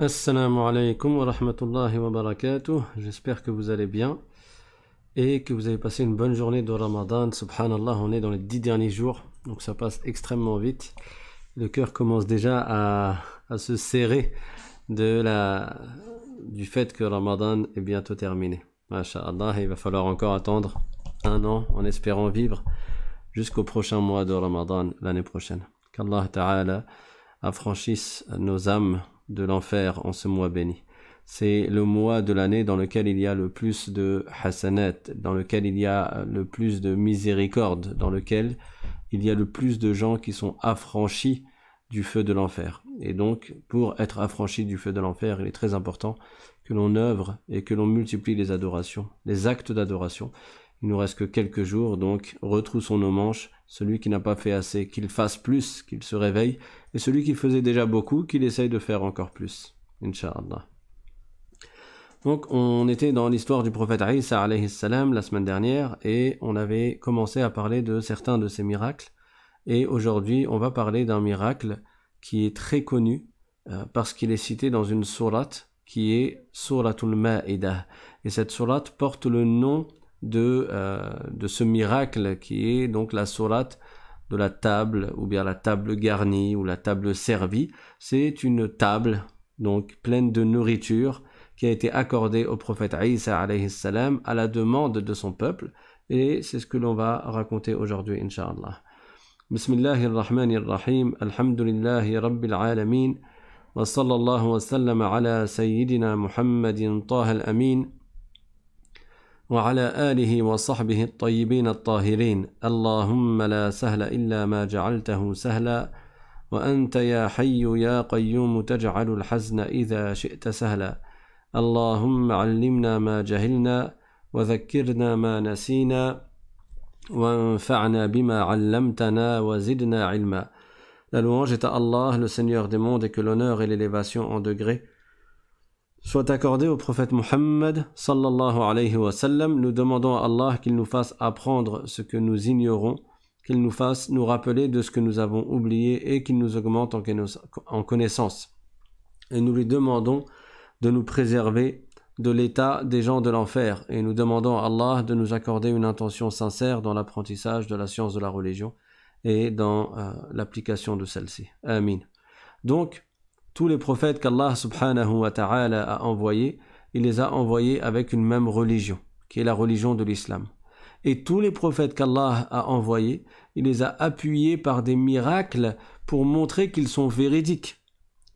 Assalamu alaikum wa rahmatullahi wa barakatuh. J'espère que vous allez bien et que vous avez passé une bonne journée de Ramadan. Subhanallah, on est dans les dix derniers jours, donc ça passe extrêmement vite. Le cœur commence déjà à, se serrer de la, du fait que Ramadan est bientôt terminé. Masha'Allah, il va falloir encore attendre un an en espérant vivre jusqu'au prochain mois de Ramadan l'année prochaine. Qu'Allah Ta'ala affranchisse nos âmes de l'enfer en ce mois béni. C'est le mois de l'année dans lequel il y a le plus de hasanat, dans lequel il y a le plus de miséricorde, dans lequel il y a le plus de gens qui sont affranchis du feu de l'enfer. Et donc, pour être affranchi du feu de l'enfer, il est très important que l'on œuvre et que l'on multiplie les adorations, les actes d'adoration, il nous reste que quelques jours, donc retroussons nos manches. Celui qui n'a pas fait assez, qu'il fasse plus, qu'il se réveille. Et celui qui faisait déjà beaucoup, qu'il essaye de faire encore plus. Inch'Allah. Donc on était dans l'histoire du prophète Isa salam la semaine dernière et on avait commencé à parler de certains de ses miracles. Et aujourd'hui on va parler d'un miracle qui est très connu euh, parce qu'il est cité dans une sourate qui est Suratul Ma'idah. Et cette sourate porte le nom de, euh, de ce miracle qui est donc la surat de la table ou bien la table garnie ou la table servie. C'est une table donc pleine de nourriture qui a été accordée au prophète Isa alayhi salam à la demande de son peuple et c'est ce que l'on va raconter aujourd'hui inshallah. بسم الله الرحمن الرحيم الحمد لله رب وعلى آله وصحبه الطيبين الطاهرين اللهم لا سهل إلا ما جعلته سهلا وأنت يا حي يا قيوم تجعل الحزن إذا شئت سهلا اللهم علمنا ما جهلنا وذكرنا ما نسينا وانفعنا بما علمتنا وزدنا علما La louange est à Allah, le Seigneur des mondes, et que l'honneur et l'élévation en degrés soit accordé au prophète Mohammed sallallahu alayhi wa Nous demandons à Allah qu'il nous fasse apprendre ce que nous ignorons, qu'il nous fasse nous rappeler de ce que nous avons oublié et qu'il nous augmente en connaissance. Et nous lui demandons de nous préserver de l'état des gens de l'enfer et nous demandons à Allah de nous accorder une intention sincère dans l'apprentissage de la science de la religion et dans euh, l'application de celle-ci. Amin. Donc, tous les prophètes qu'Allah a envoyés, il les a envoyés avec une même religion, qui est la religion de l'islam. Et tous les prophètes qu'Allah a envoyés, il les a appuyés par des miracles pour montrer qu'ils sont véridiques.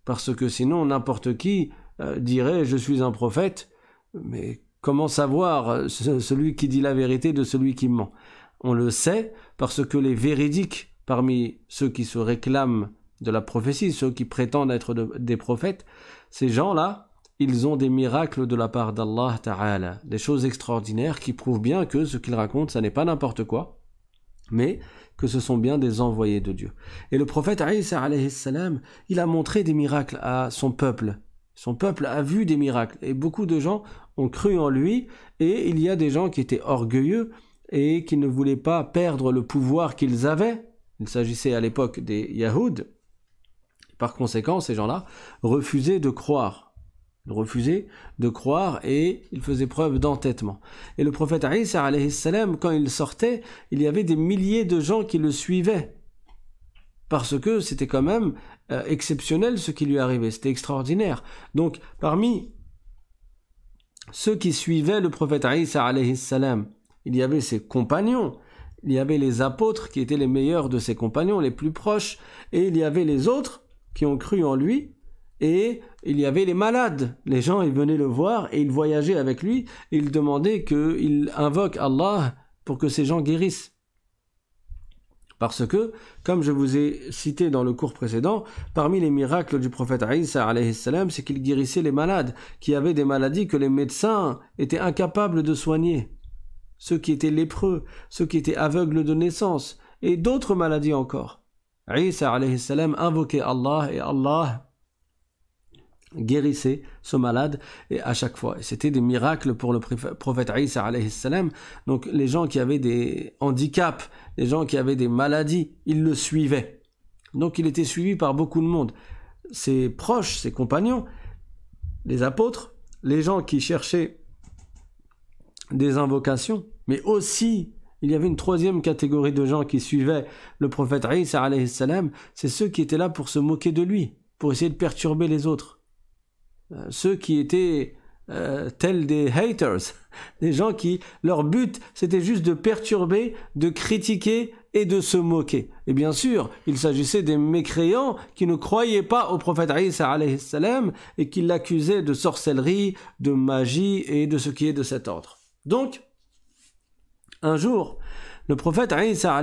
Parce que sinon, n'importe qui euh, dirait Je suis un prophète, mais comment savoir euh, celui qui dit la vérité de celui qui ment On le sait parce que les véridiques parmi ceux qui se réclament de la prophétie, ceux qui prétendent être des prophètes, ces gens-là, ils ont des miracles de la part d'Allah Ta'ala, des choses extraordinaires qui prouvent bien que ce qu'ils racontent, ça n'est pas n'importe quoi, mais que ce sont bien des envoyés de Dieu. Et le prophète Isa il a montré des miracles à son peuple. Son peuple a vu des miracles et beaucoup de gens ont cru en lui et il y a des gens qui étaient orgueilleux et qui ne voulaient pas perdre le pouvoir qu'ils avaient. Il s'agissait à l'époque des Yahouds, par conséquent, ces gens-là refusaient de croire. Ils refusaient de croire et ils faisaient preuve d'entêtement. Et le prophète Isa, salam, quand il sortait, il y avait des milliers de gens qui le suivaient. Parce que c'était quand même euh, exceptionnel ce qui lui arrivait, c'était extraordinaire. Donc, parmi ceux qui suivaient le prophète Isa, salam, il y avait ses compagnons, il y avait les apôtres qui étaient les meilleurs de ses compagnons, les plus proches, et il y avait les autres qui ont cru en lui, et il y avait les malades. Les gens, ils venaient le voir et ils voyageaient avec lui. Et ils demandaient qu'il invoque Allah pour que ces gens guérissent. Parce que, comme je vous ai cité dans le cours précédent, parmi les miracles du prophète Isa, c'est qu'il guérissait les malades, qui avaient des maladies que les médecins étaient incapables de soigner. Ceux qui étaient lépreux, ceux qui étaient aveugles de naissance, et d'autres maladies encore. Isa alayhi invoquait Allah et Allah guérissait ce malade et à chaque fois. C'était des miracles pour le prophète Isa alayhi salam. Donc les gens qui avaient des handicaps, les gens qui avaient des maladies, ils le suivaient. Donc il était suivi par beaucoup de monde. Ses proches, ses compagnons, les apôtres, les gens qui cherchaient des invocations, mais aussi il y avait une troisième catégorie de gens qui suivaient le prophète Isa salam, c'est ceux qui étaient là pour se moquer de lui, pour essayer de perturber les autres. Euh, ceux qui étaient euh, tels des haters, des gens qui, leur but, c'était juste de perturber, de critiquer et de se moquer. Et bien sûr, il s'agissait des mécréants qui ne croyaient pas au prophète Isa salam et qui l'accusaient de sorcellerie, de magie et de ce qui est de cet ordre. Donc, un jour, le prophète Isa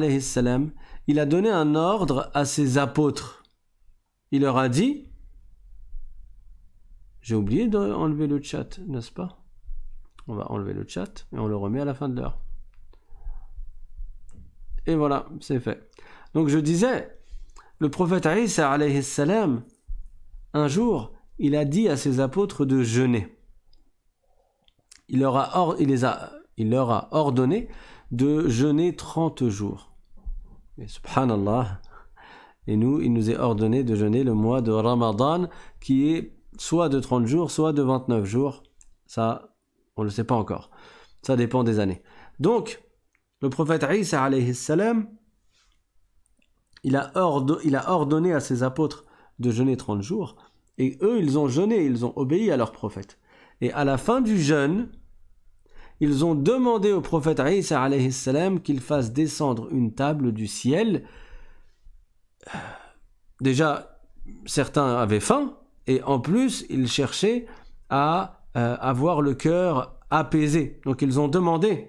il a donné un ordre à ses apôtres. Il leur a dit J'ai oublié d'enlever le chat, n'est-ce pas On va enlever le chat et on le remet à la fin de l'heure. Et voilà, c'est fait. Donc je disais, le prophète Isa alayhi salam, un jour, il a dit à ses apôtres de jeûner. Il, leur a il les a il leur a ordonné de jeûner 30 jours. Et subhanallah, et nous, il nous est ordonné de jeûner le mois de Ramadan, qui est soit de 30 jours, soit de 29 jours. Ça, on ne le sait pas encore. Ça dépend des années. Donc, le prophète Isa, il a, il a ordonné à ses apôtres de jeûner 30 jours. Et eux, ils ont jeûné, ils ont obéi à leur prophète. Et à la fin du jeûne, ils ont demandé au prophète Isa qu'il fasse descendre une table du ciel. Déjà, certains avaient faim et en plus, ils cherchaient à euh, avoir le cœur apaisé. Donc ils ont demandé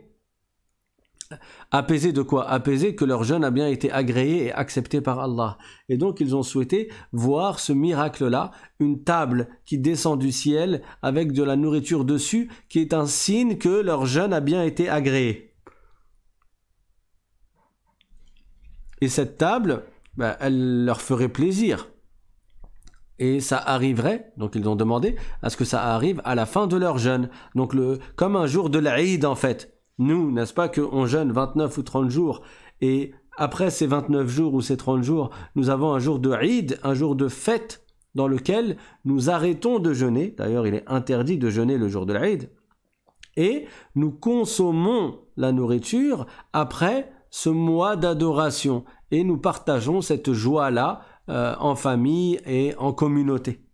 Apaisé de quoi Apaisé que leur jeûne a bien été agréé et accepté par Allah. Et donc ils ont souhaité voir ce miracle-là, une table qui descend du ciel avec de la nourriture dessus, qui est un signe que leur jeûne a bien été agréé. Et cette table, bah, elle leur ferait plaisir. Et ça arriverait, donc ils ont demandé, à ce que ça arrive à la fin de leur jeûne. Donc le, comme un jour de l'Aïd en fait nous, n'est-ce pas, qu'on jeûne 29 ou 30 jours et après ces 29 jours ou ces 30 jours, nous avons un jour de Eid, un jour de fête dans lequel nous arrêtons de jeûner. D'ailleurs, il est interdit de jeûner le jour de l'Aïd. Et nous consommons la nourriture après ce mois d'adoration. Et nous partageons cette joie-là euh, en famille et en communauté.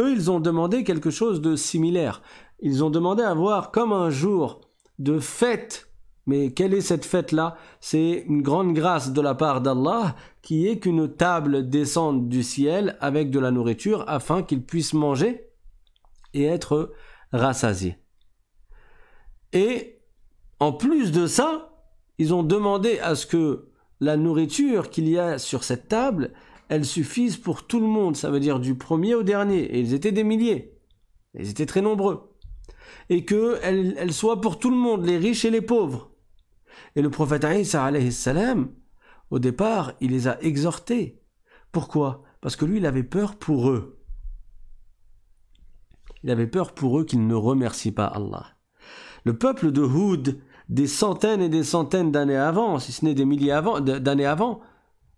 Eux, ils ont demandé quelque chose de similaire. Ils ont demandé à voir comme un jour de fête. Mais quelle est cette fête-là C'est une grande grâce de la part d'Allah qui est qu'une table descende du ciel avec de la nourriture afin qu'ils puissent manger et être rassasiés. Et en plus de ça, ils ont demandé à ce que la nourriture qu'il y a sur cette table, elle suffise pour tout le monde, ça veut dire du premier au dernier, et ils étaient des milliers, ils étaient très nombreux et qu'elle elle soit pour tout le monde, les riches et les pauvres. Et le prophète Isa alayhi au départ, il les a exhortés. Pourquoi Parce que lui, il avait peur pour eux. Il avait peur pour eux qu'ils ne remercient pas Allah. Le peuple de Houd, des centaines et des centaines d'années avant, si ce n'est des milliers d'années avant,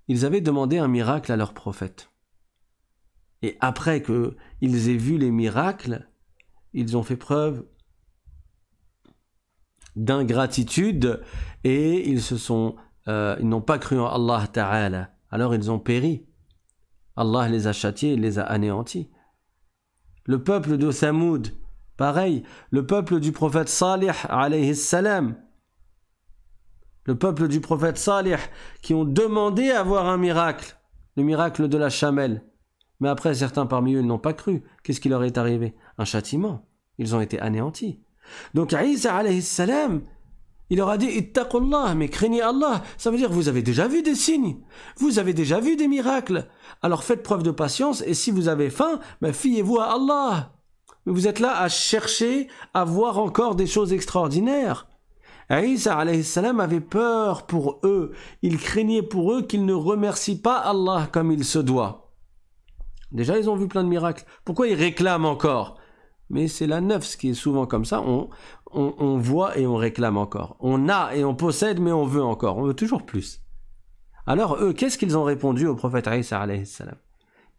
ils avaient demandé un miracle à leur prophète. Et après qu'ils aient vu les miracles, ils ont fait preuve d'ingratitude et ils se sont euh, ils n'ont pas cru en Allah Ta'ala alors ils ont péri Allah les a châtiés il les a anéantis le peuple de Samoud pareil le peuple du prophète Salih alayhi salam le peuple du prophète Salih qui ont demandé à avoir un miracle le miracle de la chamelle mais après, certains parmi eux n'ont pas cru. Qu'est-ce qui leur est arrivé Un châtiment. Ils ont été anéantis. Donc Isa alayhi salam, il leur a dit Ittaqullah, mais craignez Allah. Ça veut dire vous avez déjà vu des signes, vous avez déjà vu des miracles. Alors faites preuve de patience et si vous avez faim, ben fiez-vous à Allah. vous êtes là à chercher à voir encore des choses extraordinaires. Isa alayhi salam avait peur pour eux. Il craignait pour eux qu'ils ne remercient pas Allah comme il se doit. Déjà, ils ont vu plein de miracles. Pourquoi ils réclament encore Mais c'est la neuf, ce qui est souvent comme ça. On, on, voit et on réclame encore. On a et on possède, mais on veut encore. On veut toujours plus. Alors, eux, qu'est-ce qu'ils ont répondu au prophète salam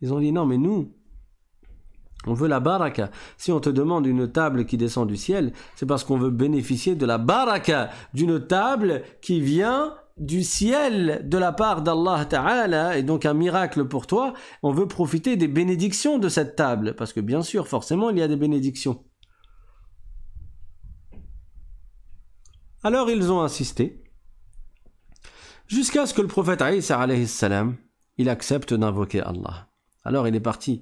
Ils ont dit non, mais nous, on veut la baraka. Si on te demande une table qui descend du ciel, c'est parce qu'on veut bénéficier de la baraka, d'une table qui vient du ciel de la part d'Allah Ta'ala et donc un miracle pour toi, on veut profiter des bénédictions de cette table. Parce que bien sûr, forcément, il y a des bénédictions. Alors ils ont insisté. Jusqu'à ce que le prophète Aïssa salam, il accepte d'invoquer Allah. Alors il est parti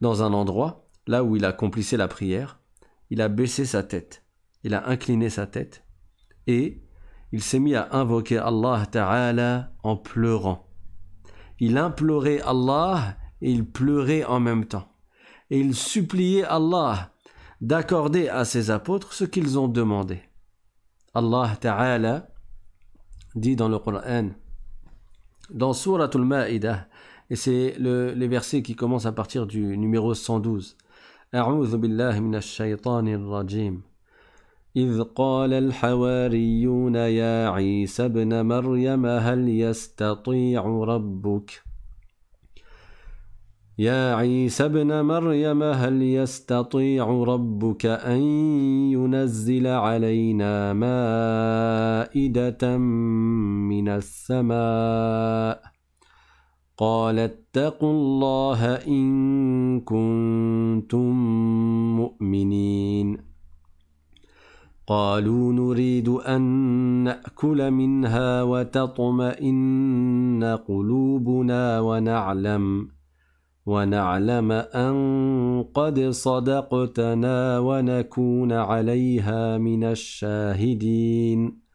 dans un endroit, là où il accomplissait la prière. Il a baissé sa tête. Il a incliné sa tête. Et il s'est mis à invoquer Allah Ta'ala en pleurant. Il implorait Allah et il pleurait en même temps. Et il suppliait Allah d'accorder à ses apôtres ce qu'ils ont demandé. Allah Ta'ala dit dans le Coran, dans Surah Al-Ma'idah, et c'est le, les versets qui commencent à partir du numéro 112. إذ قال الحواريون يا عيسى ابن مريم هل يستطيع ربك يا عيسى ابن مريم هل يستطيع ربك أن ينزل علينا مائدة من السماء قال اتقوا الله إن كنتم مؤمنين قالوا نريد أن نأكل منها وتطمئن قلوبنا ونعلم ونعلم أن قد صدقتنا ونكون عليها من الشاهدين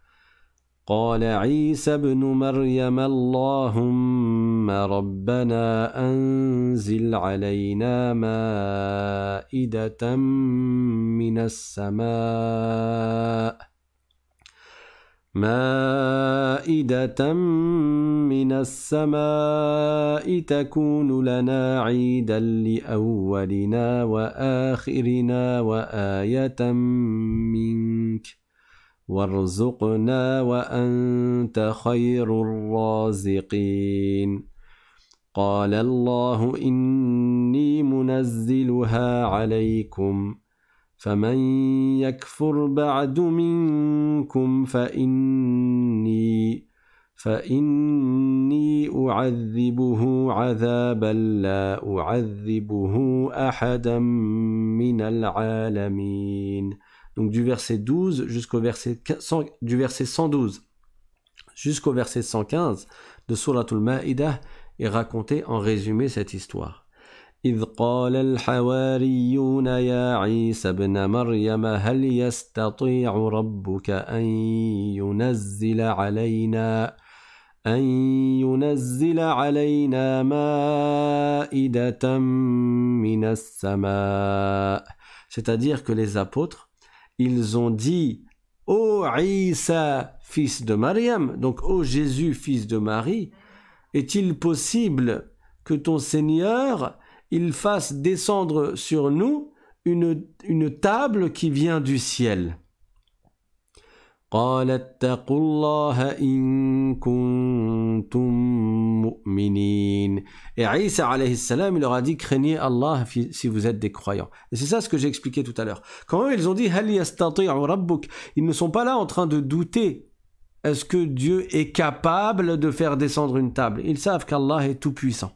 قال عيسى ابن مريم اللهم ربنا أنزل علينا مائدة من السماء مائدة من السماء تكون لنا عيدا لأولنا وآخرنا وآية منك ۖ وارزقنا وانت خير الرازقين قال الله اني منزلها عليكم فمن يكفر بعد منكم فاني فاني اعذبه عذابا لا اعذبه احدا من العالمين donc du verset 12 jusqu'au verset 100, du verset 112 jusqu'au verset 115 de Suratul Ma'idah et raconter en résumé cette histoire. إذ قال الحواريون يا عيسى ابن مريم هل يستطيع ربك أن ينزل علينا أن ينزل علينا مائدة من السماء C'est-à-dire que les apôtres ils ont dit Ô oh Isa, fils de Mariam, donc ô oh Jésus, fils de Marie, est-il possible que ton Seigneur, il fasse descendre sur nous une table qui vient du ciel et Isa, alayhi salam, il leur a dit craignez Allah si vous êtes des croyants. Et c'est ça ce que j'ai expliqué tout à l'heure. Quand eux, ils ont dit ils ne sont pas là en train de douter est-ce que Dieu est capable de faire descendre une table Ils savent qu'Allah est tout-puissant.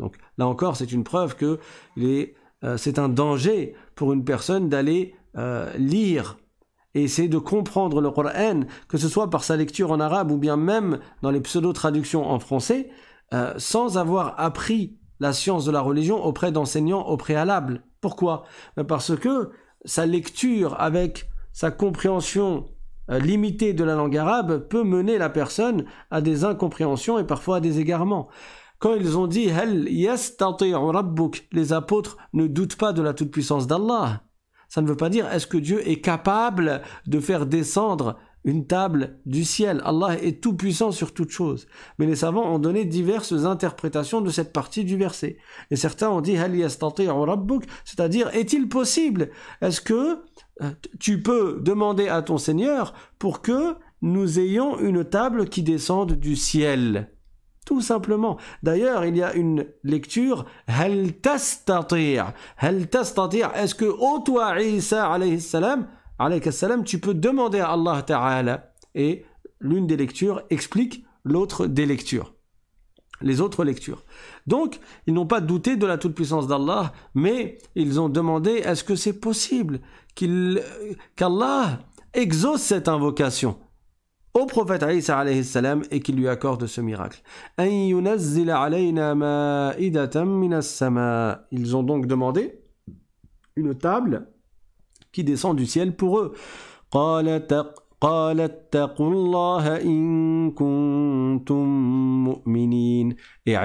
Donc là encore, c'est une preuve que euh, c'est un danger pour une personne d'aller euh, lire et essayer de comprendre le Coran, que ce soit par sa lecture en arabe ou bien même dans les pseudo-traductions en français, euh, sans avoir appris la science de la religion auprès d'enseignants au préalable. Pourquoi ben Parce que sa lecture avec sa compréhension euh, limitée de la langue arabe peut mener la personne à des incompréhensions et parfois à des égarements. Quand ils ont dit Hel les apôtres ne doutent pas de la toute-puissance d'Allah ça ne veut pas dire est-ce que Dieu est capable de faire descendre une table du ciel. Allah est tout puissant sur toute chose. Mais les savants ont donné diverses interprétations de cette partie du verset. Et certains ont dit c'est-à-dire est-il possible Est-ce que euh, tu peux demander à ton Seigneur pour que nous ayons une table qui descende du ciel tout simplement. D'ailleurs, il y a une lecture Est-ce que toi salam, tu peux demander à Allah Ta'ala Et l'une des lectures explique l'autre des lectures. Les autres lectures. Donc, ils n'ont pas douté de la toute-puissance d'Allah, mais ils ont demandé est-ce que c'est possible euh, qu'Allah exauce cette invocation au prophète Isa alayhi salam et qu'il lui accorde ce miracle. Ils ont donc demandé une table qui descend du ciel pour eux. Et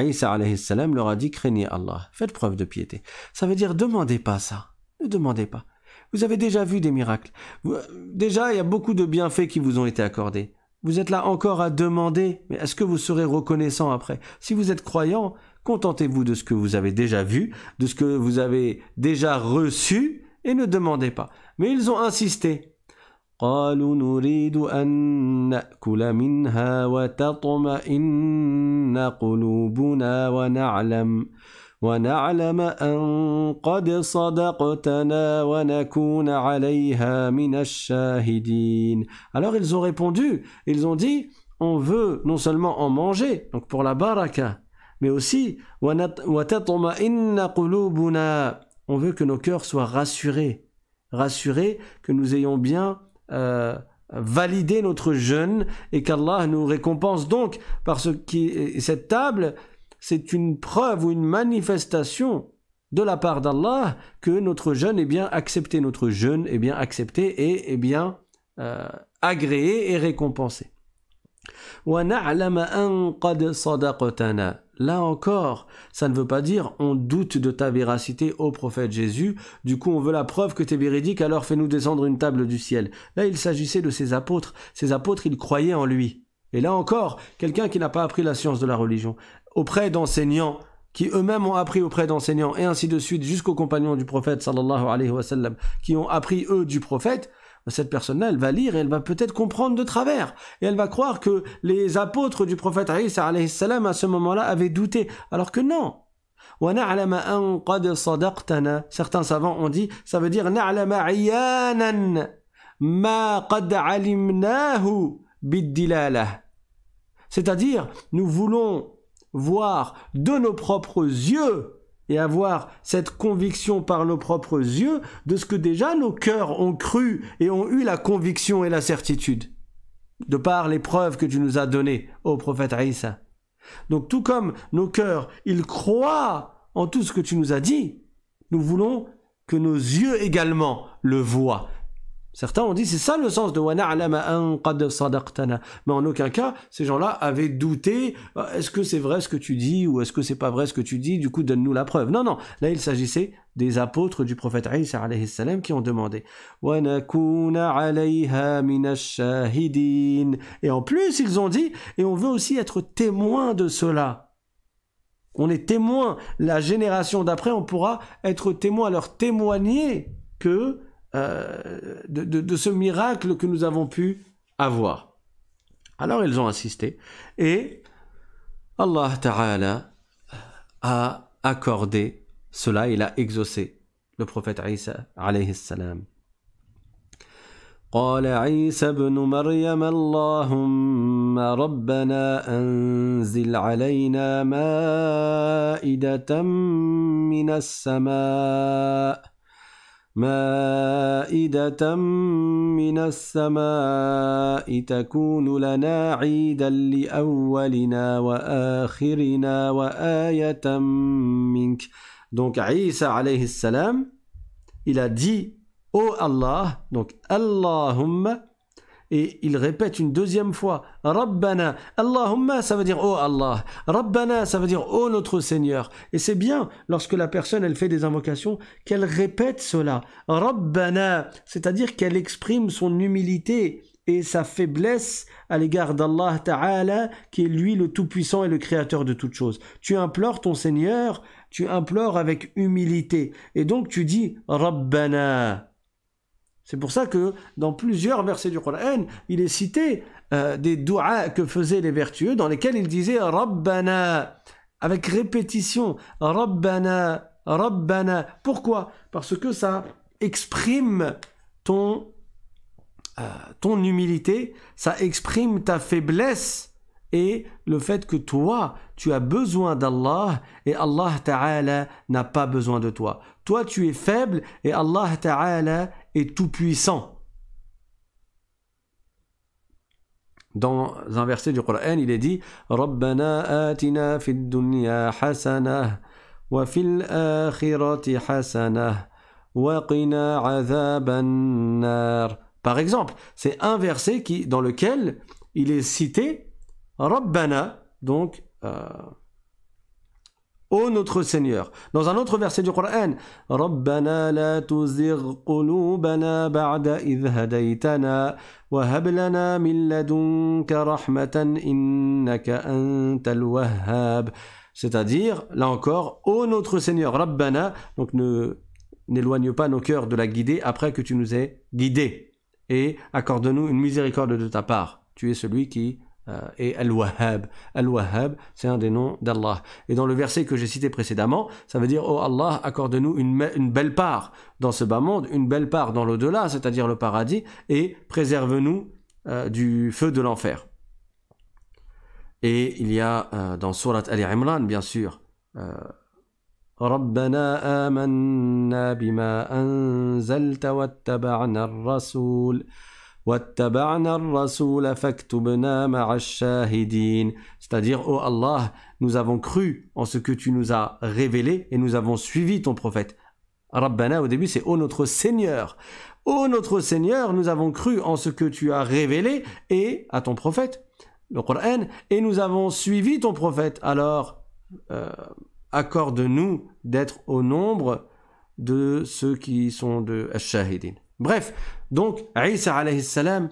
Isa alayhi leur a dit craignez Allah, faites preuve de piété. Ça veut dire demandez pas ça, ne demandez pas. Vous avez déjà vu des miracles. Euh, déjà, il y a beaucoup de bienfaits qui vous ont été accordés. Vous êtes là encore à demander, mais est-ce que vous serez reconnaissant après Si vous êtes croyant, contentez-vous de ce que vous avez déjà vu, de ce que vous avez déjà reçu, et ne demandez pas. Mais ils ont insisté. Alors ils ont répondu, ils ont dit, on veut non seulement en manger, donc pour la baraka, mais aussi On veut que nos cœurs soient rassurés, rassurés que nous ayons bien euh, validé notre jeûne et qu'Allah nous récompense donc par ce cette table c'est une preuve ou une manifestation de la part d'Allah que notre jeûne est bien accepté, notre jeûne est bien accepté et bien euh, agréé et récompensé. Là encore, ça ne veut pas dire on doute de ta véracité au prophète Jésus, du coup on veut la preuve que tu es véridique, alors fais-nous descendre une table du ciel. Là il s'agissait de ses apôtres, Ses apôtres ils croyaient en lui. Et là encore, quelqu'un qui n'a pas appris la science de la religion auprès d'enseignants qui eux-mêmes ont appris auprès d'enseignants et ainsi de suite jusqu'aux compagnons du prophète sallallahu alayhi wa sallam qui ont appris eux du prophète cette personne-là, elle va lire et elle va peut-être comprendre de travers. Et elle va croire que les apôtres du prophète alayhi sallam, à ce moment-là avaient douté. Alors que non, Certains savants ont dit, ça veut dire C'est-à-dire, nous voulons voir de nos propres yeux et avoir cette conviction par nos propres yeux de ce que déjà nos cœurs ont cru et ont eu la conviction et la certitude, de par les preuves que tu nous as données ô prophète Haïssa. Donc tout comme nos cœurs, ils croient en tout ce que tu nous as dit, nous voulons que nos yeux également le voient. Certains ont dit c'est ça le sens de wana qad sadaqtana. Mais en aucun cas, ces gens-là avaient douté euh, est-ce que c'est vrai ce que tu dis ou est-ce que c'est pas vrai ce que tu dis, du coup donne-nous la preuve. Non non, là il s'agissait des apôtres du prophète Isa alayhi salam qui ont demandé Et en plus, ils ont dit et on veut aussi être témoin de cela. On est témoin, la génération d'après, on pourra être témoin, leur témoigner que euh, de, de, de, ce miracle que nous avons pu avoir. Alors ils ont assisté et Allah Ta'ala a accordé cela, il a exaucé le prophète Isa alayhi salam. قال عيسى ابن مريم اللهم ربنا انزل علينا مائده من السماء مائدة من السماء تكون لنا عيدا لأولنا وآخرنا وآية منك دونك عيسى عليه السلام إلى دي أو الله دونك اللهم et il répète une deuxième fois Rabbana, Allahumma, ça veut dire Oh Allah, Rabbana, ça veut dire Oh notre Seigneur. Et c'est bien lorsque la personne elle fait des invocations qu'elle répète cela, Rabbana, c'est-à-dire qu'elle exprime son humilité et sa faiblesse à l'égard d'Allah Ta'ala, qui est lui le Tout-Puissant et le Créateur de toutes choses. Tu implores ton Seigneur, tu implores avec humilité, et donc tu dis Rabbana. C'est pour ça que dans plusieurs versets du Coran, il est cité euh, des doigts que faisaient les vertueux, dans lesquels ils disaient Rabbana, avec répétition, Rabbana, Rabbana. Pourquoi Parce que ça exprime ton, euh, ton humilité, ça exprime ta faiblesse et le fait que toi, tu as besoin d'Allah et Allah Ta'ala n'a pas besoin de toi. Toi, tu es faible et Allah Ta'ala et tout-puissant. Dans un verset du Coran, il est dit Rabbana atina fid dunya hasanah wa fil akhirati hasanah wa qina adhaban nar. Par exemple, c'est un verset qui, dans lequel il est cité Rabbana, donc euh, Ô notre Seigneur. Dans un autre verset du Coran, Rabbana la tuzigh C'est-à-dire, là encore, ô notre Seigneur, Rabbana, donc ne n'éloigne pas nos cœurs de la guider après que tu nous aies guidés et accorde-nous une miséricorde de ta part. Tu es celui qui euh, et Al-Wahhab. Al-Wahhab, c'est un des noms d'Allah. Et dans le verset que j'ai cité précédemment, ça veut dire Oh Allah, accorde-nous une, belle part dans ce bas monde, une belle part dans l'au-delà, c'est-à-dire le paradis, et préserve-nous euh, du feu de l'enfer. Et il y a euh, dans Surat al Imran, bien sûr, ربنا آمنا بما أنزلت c'est-à-dire, ô Allah, nous avons cru en ce que tu nous as révélé et nous avons suivi ton prophète. Rabbana, au début, c'est ô notre Seigneur. Ô notre Seigneur, nous avons cru en ce que tu as révélé et à ton prophète, le Coran, et nous avons suivi ton prophète. Alors, euh, accorde-nous d'être au nombre de ceux qui sont de Ash-Shahidin. Bref, donc Isa alayhi salam,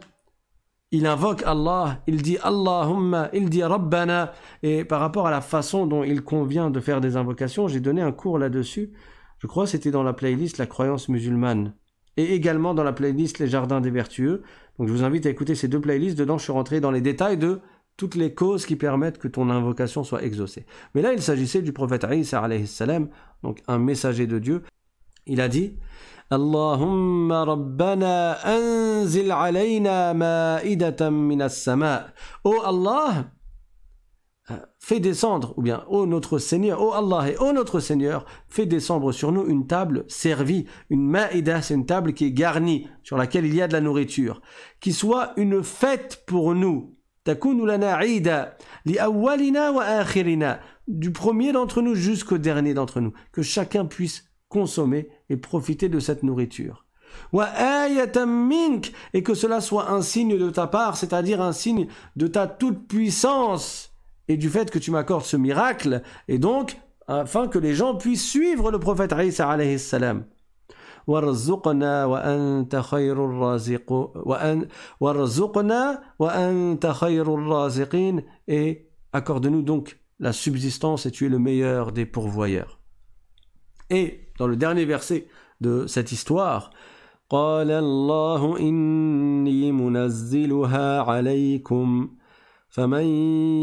il invoque Allah, il dit Allahumma, il dit Rabbana. Et par rapport à la façon dont il convient de faire des invocations, j'ai donné un cours là-dessus. Je crois que c'était dans la playlist La croyance musulmane. Et également dans la playlist Les jardins des vertueux. Donc je vous invite à écouter ces deux playlists. Dedans, je suis rentré dans les détails de toutes les causes qui permettent que ton invocation soit exaucée. Mais là, il s'agissait du prophète Isa, salam, donc un messager de Dieu. Il a dit اللهم ربنا علينا Oh Allah euh, fais descendre, ou bien, ô notre Seigneur, ô Allah et ô notre Seigneur, fais descendre sur nous une table servie, une ma'ida, c'est une table qui est garnie, sur laquelle il y a de la nourriture, qui soit une fête pour nous. Du premier d'entre nous jusqu'au dernier d'entre nous, que chacun puisse consommer et profiter de cette nourriture. Et que cela soit un signe de ta part, c'est-à-dire un signe de ta toute-puissance et du fait que tu m'accordes ce miracle, et donc afin que les gens puissent suivre le prophète Isa alayhi salam. et accorde-nous donc la subsistance et tu es le meilleur des pourvoyeurs. Et dans le dernier verset de cette histoire. قال الله إني منزلها عليكم فمن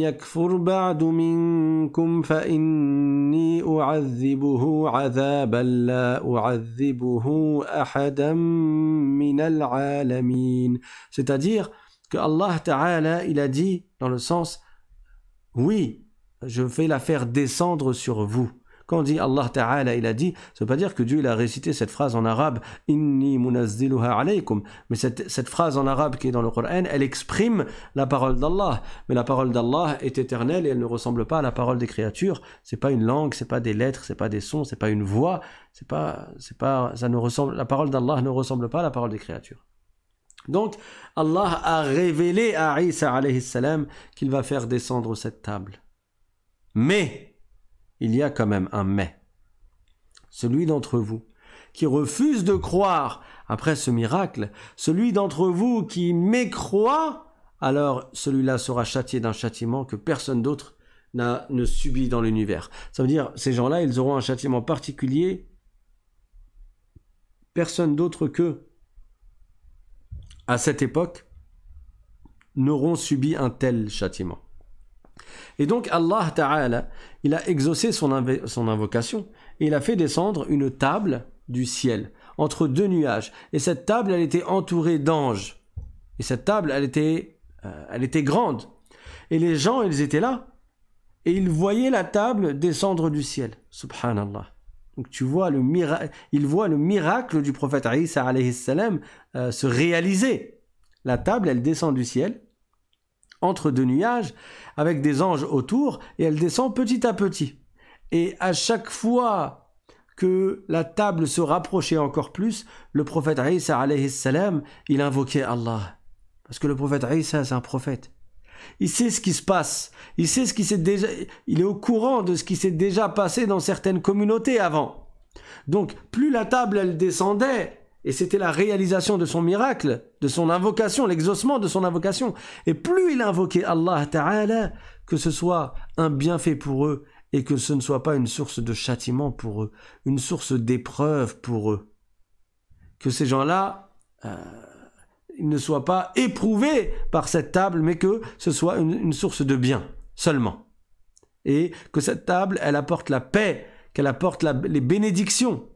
يكفر بعد منكم فإني أعذبه عذابا لا أعذبه أحدا من العالمين C'est-à-dire que Allah Ta'ala, il a dit dans le sens « Oui, je vais la faire descendre sur vous ». Quand on dit Allah Ta'ala, il a dit, ça ne veut pas dire que Dieu il a récité cette phrase en arabe, Inni munazziluha alaykum. Mais cette, phrase en arabe qui est dans le Coran, elle exprime la parole d'Allah. Mais la parole d'Allah est éternelle et elle ne ressemble pas à la parole des créatures. C'est pas une langue, c'est pas des lettres, c'est pas des sons, c'est pas une voix. C'est pas, c'est pas, ça ne ressemble, la parole d'Allah ne ressemble pas à la parole des créatures. Donc, Allah a révélé à Isa qu'il va faire descendre cette table. Mais, il y a quand même un mais. Celui d'entre vous qui refuse de croire après ce miracle, celui d'entre vous qui mécroit, alors celui-là sera châtié d'un châtiment que personne d'autre ne subit dans l'univers. Ça veut dire, ces gens-là, ils auront un châtiment particulier, personne d'autre que, à cette époque, n'auront subi un tel châtiment. Et donc Allah Ta'ala, il a exaucé son, invocation et il a fait descendre une table du ciel entre deux nuages. Et cette table, elle était entourée d'anges. Et cette table, elle était, euh, elle était grande. Et les gens, ils étaient là. Et ils voyaient la table descendre du ciel. Subhanallah. Donc tu vois le miracle, il voit le miracle du prophète Isa alayhi euh, se réaliser. La table, elle descend du ciel entre deux nuages, avec des anges autour, et elle descend petit à petit. Et à chaque fois que la table se rapprochait encore plus, le prophète Isa alayhi salam, il invoquait Allah. Parce que le prophète Isa, c'est un prophète. Il sait ce qui se passe. Il sait ce qui s'est déjà, il est au courant de ce qui s'est déjà passé dans certaines communautés avant. Donc, plus la table, elle descendait, et c'était la réalisation de son miracle, de son invocation, l'exaucement de son invocation. Et plus il invoquait Allah Ta'ala, que ce soit un bienfait pour eux et que ce ne soit pas une source de châtiment pour eux, une source d'épreuve pour eux. Que ces gens-là euh, ne soient pas éprouvés par cette table, mais que ce soit une, source de bien seulement. Et que cette table, elle apporte la paix, qu'elle apporte les bénédictions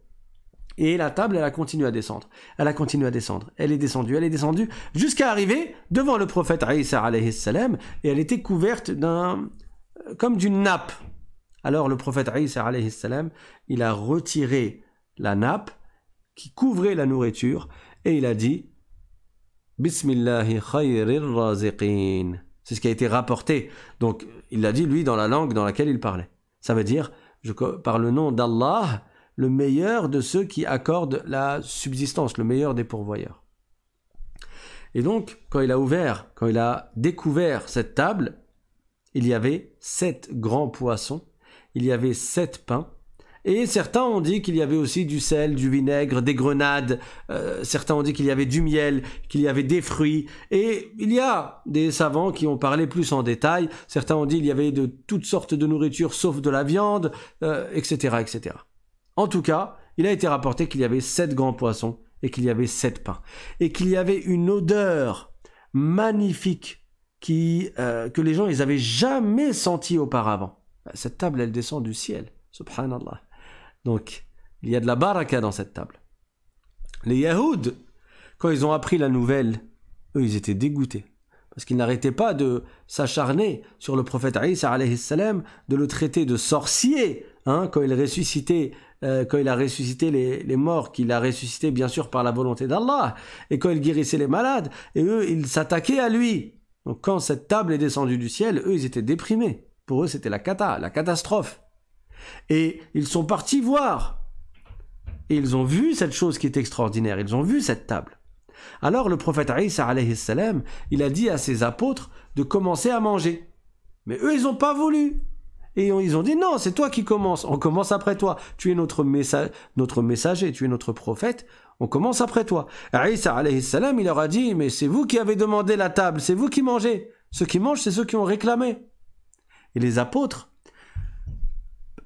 et la table, elle a continué à descendre. Elle a continué à descendre. Elle est descendue, elle est descendue, jusqu'à arriver devant le prophète Aïssa salam, et elle était couverte d'un, euh, comme d'une nappe. Alors le prophète Aïssa salam, il a retiré la nappe qui couvrait la nourriture, et il a dit, Bismillahi khayrir C'est ce qui a été rapporté. Donc, il l'a dit, lui, dans la langue dans laquelle il parlait. Ça veut dire, par le nom d'Allah, le meilleur de ceux qui accordent la subsistance, le meilleur des pourvoyeurs. Et donc, quand il a ouvert, quand il a découvert cette table, il y avait sept grands poissons, il y avait sept pains, et certains ont dit qu'il y avait aussi du sel, du vinaigre, des grenades, euh, certains ont dit qu'il y avait du miel, qu'il y avait des fruits, et il y a des savants qui ont parlé plus en détail, certains ont dit qu'il y avait de toutes sortes de nourriture sauf de la viande, etc., euh, etc. En tout cas, il a été rapporté qu'il y avait sept grands poissons et qu'il y avait sept pains. Et qu'il y avait une odeur magnifique qui, euh, que les gens ils avaient jamais sentie auparavant. Bah, cette table, elle descend du ciel. Subhanallah. Donc, il y a de la baraka dans cette table. Les Yahouds, quand ils ont appris la nouvelle, eux, ils étaient dégoûtés. Parce qu'ils n'arrêtaient pas de s'acharner sur le prophète Isa, de le traiter de sorcier, hein, quand il ressuscitait euh, quand il a ressuscité les, morts, qu'il a ressuscité bien sûr par la volonté d'Allah, et quand il guérissait les malades, et eux, ils s'attaquaient à lui. Donc quand cette table est descendue du ciel, eux, ils étaient déprimés. Pour eux, c'était la cata, la catastrophe. Et ils sont partis voir. Et ils ont vu cette chose qui est extraordinaire, ils ont vu cette table. Alors le prophète Isa il a dit à ses apôtres de commencer à manger. Mais eux, ils n'ont pas voulu. Et ils ont dit non, c'est toi qui commences, on commence après toi. Tu es notre, notre messager, tu es notre prophète, on commence après toi. Isa salam, il leur a dit mais c'est vous qui avez demandé la table, c'est vous qui mangez. Ceux qui mangent, c'est ceux qui ont réclamé. Et les apôtres,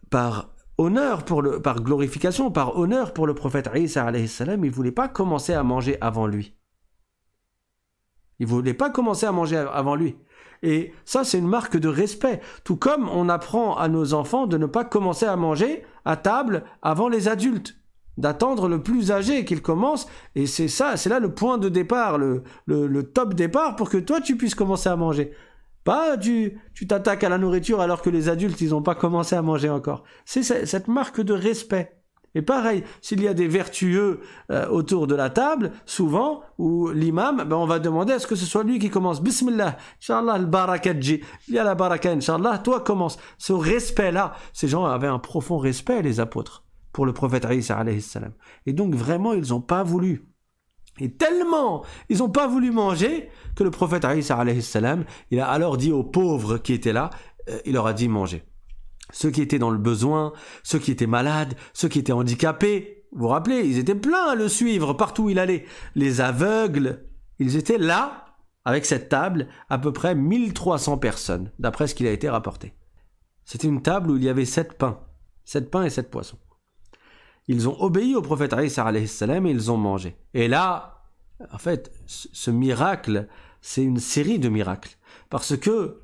par honneur pour le, par glorification, par honneur pour le prophète Isa alayhi salam, ils voulaient pas commencer à manger avant lui. Ils voulaient pas commencer à manger avant lui. Et ça, c'est une marque de respect. Tout comme on apprend à nos enfants de ne pas commencer à manger à table avant les adultes d'attendre le plus âgé qu'il commence. Et c'est ça, c'est là le point de départ, le, le, top départ pour que toi tu puisses commencer à manger. Pas du, tu t'attaques à la nourriture alors que les adultes ils n'ont pas commencé à manger encore. C'est cette marque de respect. Et pareil, s'il y a des vertueux euh, autour de la table, souvent, ou l'imam, ben on va demander à ce que ce soit lui qui commence. Bismillah, Inch'Allah, al barakadji. Il y a la baraka, Inch'Allah, toi commence. Ce respect-là, ces gens avaient un profond respect, les apôtres, pour le prophète Isa salam. Et donc, vraiment, ils n'ont pas voulu. Et tellement ils n'ont pas voulu manger que le prophète Isa salam, il a alors dit aux pauvres qui étaient là, euh, il leur a dit manger ceux qui étaient dans le besoin, ceux qui étaient malades, ceux qui étaient handicapés. Vous vous rappelez, ils étaient pleins à le suivre partout où il allait. Les aveugles, ils étaient là, avec cette table, à peu près 1300 personnes, d'après ce qu'il a été rapporté. C'était une table où il y avait sept pains, sept pains et sept poissons. Ils ont obéi au prophète salam et ils ont mangé. Et là, en fait, ce miracle, c'est une série de miracles. Parce que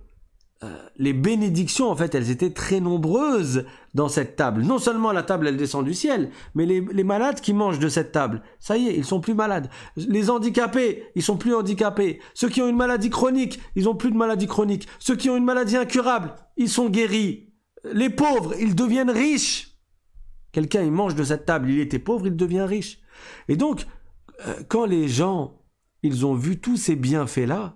euh, les bénédictions, en fait, elles étaient très nombreuses dans cette table. Non seulement la table, elle descend du ciel, mais les, malades qui mangent de cette table, ça y est, ils sont plus malades. Les handicapés, ils sont plus handicapés. Ceux qui ont une maladie chronique, ils ont plus de maladie chronique. Ceux qui ont une maladie incurable, ils sont guéris. Les pauvres, ils deviennent riches. Quelqu'un, il mange de cette table, il était pauvre, il devient riche. Et donc, euh, quand les gens, ils ont vu tous ces bienfaits-là,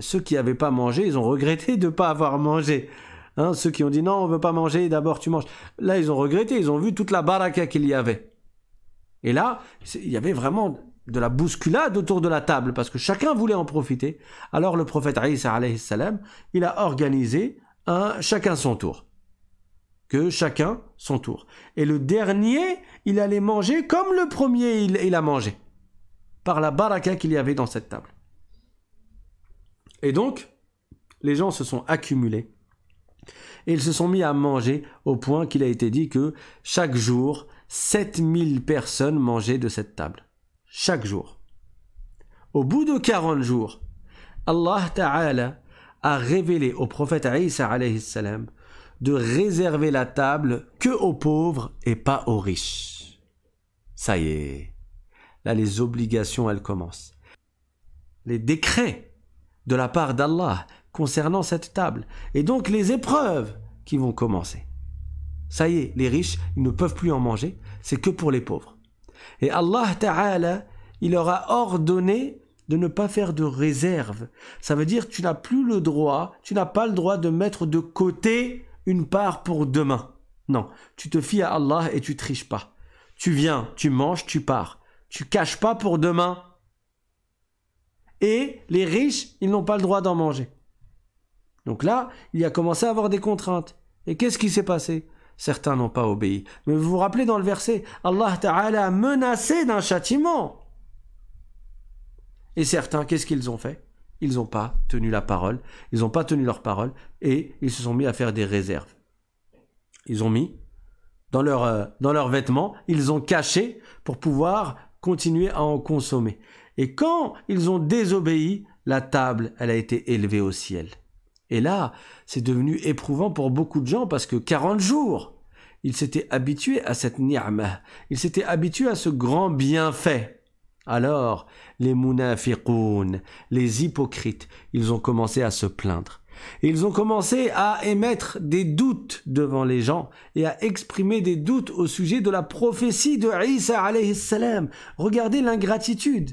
ceux qui n'avaient pas mangé, ils ont regretté de ne pas avoir mangé. Hein, ceux qui ont dit non, on ne veut pas manger, d'abord tu manges. Là, ils ont regretté, ils ont vu toute la baraka qu'il y avait. Et là, il y avait vraiment de la bousculade autour de la table parce que chacun voulait en profiter. Alors le prophète Isa salam, il a organisé un chacun son tour. Que chacun son tour. Et le dernier, il allait manger comme le premier il a mangé. Par la baraka qu'il y avait dans cette table. Et donc, les gens se sont accumulés et ils se sont mis à manger au point qu'il a été dit que chaque jour, 7000 personnes mangeaient de cette table. Chaque jour. Au bout de 40 jours, Allah Ta'ala a révélé au prophète Isa salam de réserver la table que aux pauvres et pas aux riches. Ça y est. Là, les obligations, elles commencent. Les décrets de la part d'Allah concernant cette table. Et donc les épreuves qui vont commencer. Ça y est, les riches, ils ne peuvent plus en manger, c'est que pour les pauvres. Et Allah Ta'ala, il leur a ordonné de ne pas faire de réserve. Ça veut dire tu n'as plus le droit, tu n'as pas le droit de mettre de côté une part pour demain. Non, tu te fies à Allah et tu triches pas. Tu viens, tu manges, tu pars. Tu caches pas pour demain et les riches, ils n'ont pas le droit d'en manger. Donc là, il y a commencé à avoir des contraintes. Et qu'est-ce qui s'est passé Certains n'ont pas obéi. Mais vous vous rappelez dans le verset, Allah Ta'ala a menacé d'un châtiment. Et certains, qu'est-ce qu'ils ont fait Ils n'ont pas tenu la parole, ils n'ont pas tenu leur parole, et ils se sont mis à faire des réserves. Ils ont mis dans euh, leurs vêtements, ils ont caché pour pouvoir continuer à en consommer. Et quand ils ont désobéi, la table, elle a été élevée au ciel. Et là, c'est devenu éprouvant pour beaucoup de gens parce que 40 jours, ils s'étaient habitués à cette ni'ma, ils s'étaient habitués à ce grand bienfait. Alors, les munafiqoun, les hypocrites, ils ont commencé à se plaindre. ils ont commencé à émettre des doutes devant les gens et à exprimer des doutes au sujet de la prophétie de Isa alayhi salam. Regardez l'ingratitude.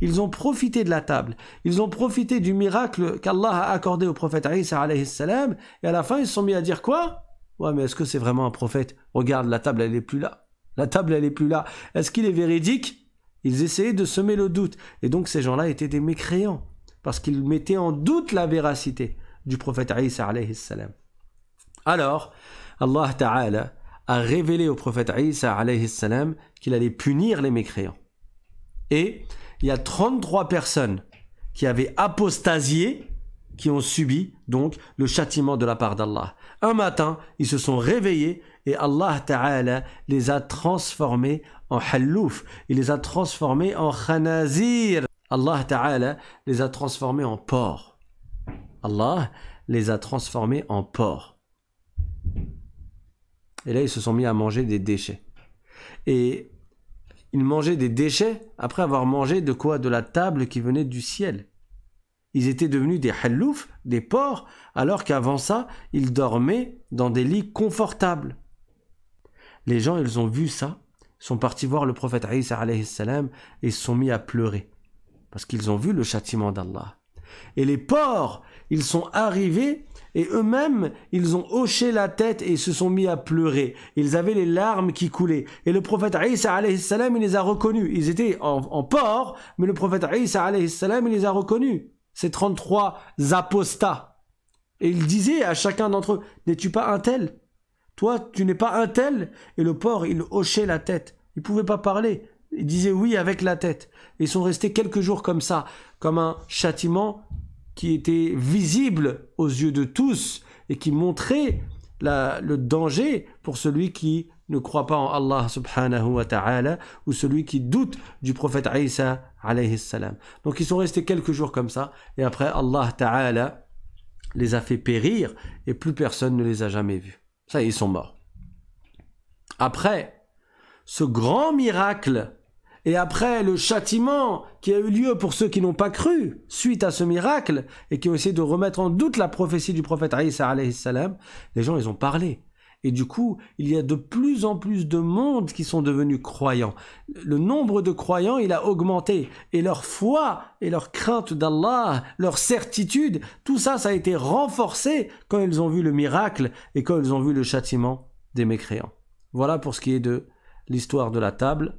Ils ont profité de la table. Ils ont profité du miracle qu'Allah a accordé au prophète Isa alayhi salam. Et à la fin, ils se sont mis à dire quoi Ouais, mais est-ce que c'est vraiment un prophète Regarde, la table, elle n'est plus là. La table, elle n'est plus là. Est-ce qu'il est véridique Ils essayaient de semer le doute. Et donc, ces gens-là étaient des mécréants. Parce qu'ils mettaient en doute la véracité du prophète Isa alayhi Alors, Allah Ta'ala a révélé au prophète Isa alayhi salam qu'il allait punir les mécréants. Et il y a 33 personnes qui avaient apostasié, qui ont subi donc le châtiment de la part d'Allah. Un matin, ils se sont réveillés et Allah Ta'ala les a transformés en halouf, il les a transformés en khanazir. Allah Ta'ala les a transformés en porc. Allah les a transformés en porc. Et là, ils se sont mis à manger des déchets. Et ils mangeaient des déchets après avoir mangé de quoi De la table qui venait du ciel. Ils étaient devenus des halloufs, des porcs, alors qu'avant ça, ils dormaient dans des lits confortables. Les gens, ils ont vu ça, sont partis voir le prophète Isa et se sont mis à pleurer, parce qu'ils ont vu le châtiment d'Allah. Et les porcs ils sont arrivés et eux-mêmes, ils ont hoché la tête et se sont mis à pleurer. Ils avaient les larmes qui coulaient. Et le prophète Isa salam, il les a reconnus. Ils étaient en, port, mais le prophète Isa salam, il les a reconnus. Ces 33 apostats. Et il disait à chacun d'entre eux, n'es-tu pas un tel Toi, tu n'es pas un tel Et le port, il hochait la tête. Il ne pouvait pas parler. Il disait oui avec la tête. Ils sont restés quelques jours comme ça, comme un châtiment qui était visible aux yeux de tous et qui montrait le danger pour celui qui ne croit pas en Allah subhanahu ou celui qui doute du prophète Isa alayhi salam. Donc ils sont restés quelques jours comme ça et après Allah les a fait périr et plus personne ne les a jamais vus. Ça, ils sont morts. Après ce grand miracle et après le châtiment qui a eu lieu pour ceux qui n'ont pas cru suite à ce miracle et qui ont essayé de remettre en doute la prophétie du prophète Aïssa salam, les gens ils ont parlé. Et du coup, il y a de plus en plus de monde qui sont devenus croyants. Le nombre de croyants, il a augmenté. Et leur foi et leur crainte d'Allah, leur certitude, tout ça, ça a été renforcé quand ils ont vu le miracle et quand ils ont vu le châtiment des mécréants. Voilà pour ce qui est de l'histoire de la table.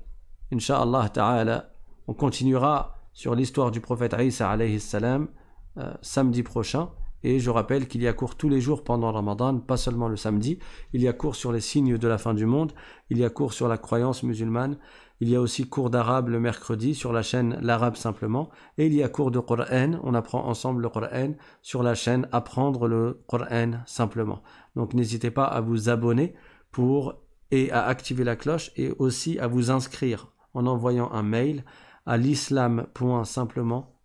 Inch'Allah ta'ala, on continuera sur l'histoire du prophète Isa alayhi salam euh, samedi prochain. Et je rappelle qu'il y a cours tous les jours pendant Ramadan, pas seulement le samedi. Il y a cours sur les signes de la fin du monde. Il y a cours sur la croyance musulmane. Il y a aussi cours d'arabe le mercredi sur la chaîne L'Arabe simplement. Et il y a cours de Qur'an. On apprend ensemble le Qur'an sur la chaîne Apprendre le Qur'an simplement. Donc n'hésitez pas à vous abonner pour et à activer la cloche et aussi à vous inscrire en envoyant un mail à l'islam.simplement,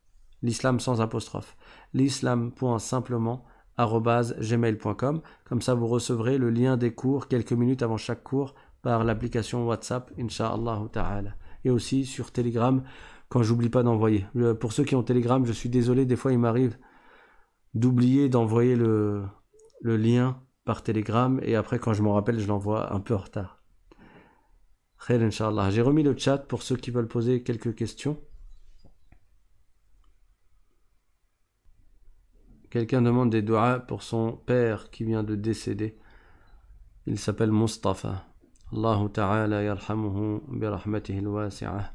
l'islam sans apostrophe, l'islam.simplement gmail.com. Comme ça, vous recevrez le lien des cours quelques minutes avant chaque cours par l'application WhatsApp, Inch'Allah Ta'ala. Et aussi sur Telegram, quand j'oublie pas d'envoyer. Pour ceux qui ont Telegram, je suis désolé, des fois il m'arrive d'oublier d'envoyer le, le lien par Telegram et après quand je m'en rappelle, je l'envoie un peu en retard. J'ai remis le chat pour ceux qui veulent poser quelques questions Quelqu'un demande des doigts pour son père qui vient de décéder Il s'appelle Mustafa. Allahu ta'ala ya bi rahmatihi al-wasi'ah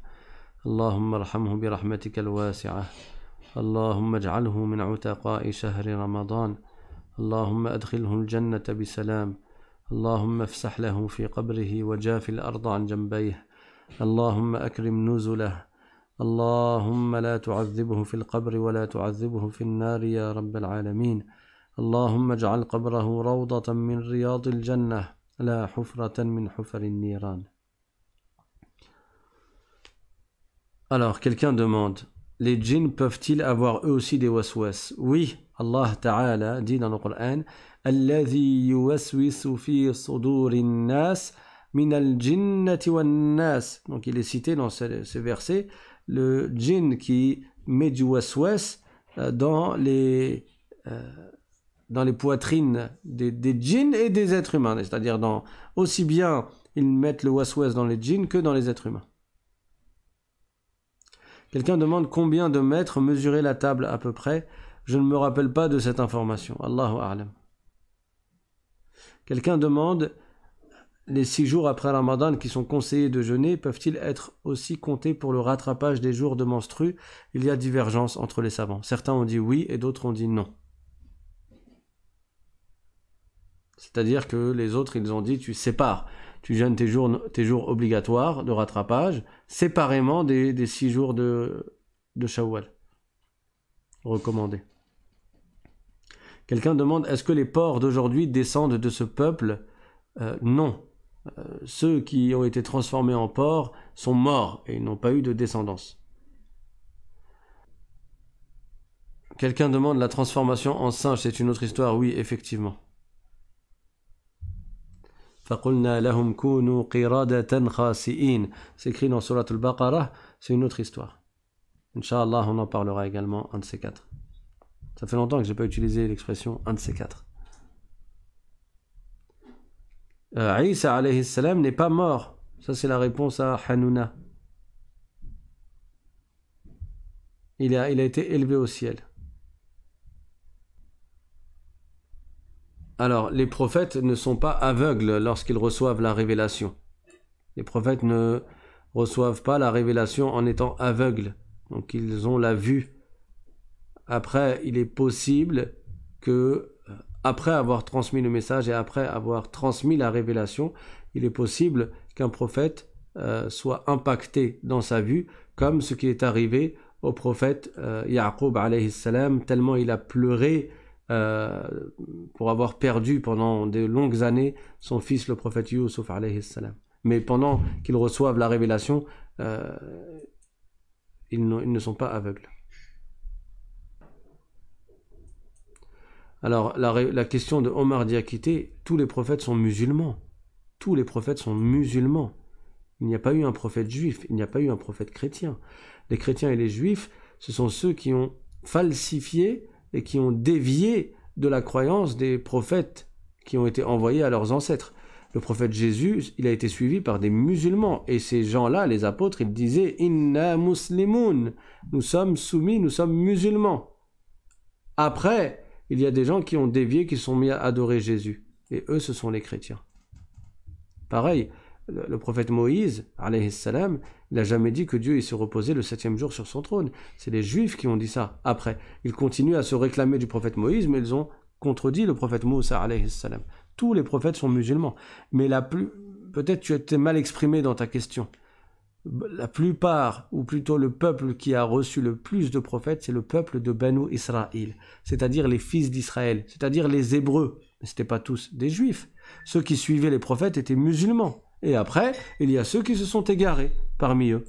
Allahumma rahamuhu bi rahmatihi al-wasi'ah Allahumma ja'aluhu min utaqa'i shahri ramadan Allahumma adkhiluhu al-jannata bi salam اللهم افسح له في قبره وجاف الأرض عن جنبيه اللهم أكرم نزله اللهم لا تعذبه في القبر ولا تعذبه في النار يا رب العالمين اللهم اجعل قبره روضة من رياض الجنة لا حفرة من حفر النيران Alors, quelqu'un demande, les djinns peuvent-ils avoir eux aussi des waswas Oui, Allah Ta'ala dit dans le Coran, donc il est cité dans ce, versets verset le djinn qui met du waswas euh, dans les euh, dans les poitrines des, des djinns et des êtres humains c'est-à-dire dans aussi bien ils mettent le waswas dans les djinns que dans les êtres humains Quelqu'un demande combien de mètres mesurer la table à peu près. Je ne me rappelle pas de cette information. Allahu A'lam. Quelqu'un demande les six jours après Ramadan qui sont conseillés de jeûner peuvent-ils être aussi comptés pour le rattrapage des jours de menstru Il y a divergence entre les savants. Certains ont dit oui et d'autres ont dit non. C'est-à-dire que les autres, ils ont dit tu sépares, tu jeûnes tes jours, obligatoires de rattrapage séparément des, six jours de, de Shawwal recommandés. Quelqu'un demande est-ce que les porcs d'aujourd'hui descendent de ce peuple euh, Non. Euh, ceux qui ont été transformés en porcs sont morts et n'ont pas eu de descendance. Quelqu'un demande la transformation en singe, c'est une autre histoire, oui, effectivement. C'est écrit dans Surat al-Baqarah, c'est une autre histoire. Inch'Allah, on en parlera également, un de ces quatre. Ça fait longtemps que j'ai pas utilisé l'expression un de ces quatre. Isa euh, alayhi n'est pas mort. Ça c'est la réponse à Hanouna. Il a, il a été élevé au ciel. Alors, les prophètes ne sont pas aveugles lorsqu'ils reçoivent la révélation. Les prophètes ne reçoivent pas la révélation en étant aveugles. Donc, ils ont la vue après, il est possible que, euh, après avoir transmis le message et après avoir transmis la révélation, il est possible qu'un prophète euh, soit impacté dans sa vue, comme ce qui est arrivé au prophète euh, Yaqub salam, tellement il a pleuré euh, pour avoir perdu pendant de longues années son fils le prophète Yusuf salam. Mais pendant qu'ils reçoivent la révélation, ils ne sont pas aveugles. Alors, la, question de Omar Diakité, tous les prophètes sont musulmans. Tous les prophètes sont musulmans. Il n'y a pas eu un prophète juif, il n'y a pas eu un prophète chrétien. Les chrétiens et les juifs, ce sont ceux qui ont falsifié et qui ont dévié de la croyance des prophètes qui ont été envoyés à leurs ancêtres. Le prophète Jésus, il a été suivi par des musulmans. Et ces gens-là, les apôtres, ils disaient Inna muslimoun. Nous sommes soumis, nous sommes musulmans. Après, il y a des gens qui ont dévié, qui sont mis à adorer Jésus. Et eux, ce sont les chrétiens. Pareil, le prophète Moïse, salam, il n'a jamais dit que Dieu il se reposait le septième jour sur son trône. C'est les Juifs qui ont dit ça. Après, ils continuent à se réclamer du prophète Moïse, mais ils ont contredit le prophète Moussa. Tous les prophètes sont musulmans. Mais la plus, peut-être tu étais mal exprimé dans ta question la plupart, ou plutôt le peuple qui a reçu le plus de prophètes, c'est le peuple de Banu Israël, c'est-à-dire les fils d'Israël, c'est-à-dire les Hébreux. ce n'étaient pas tous des Juifs. Ceux qui suivaient les prophètes étaient musulmans. Et après, il y a ceux qui se sont égarés parmi eux.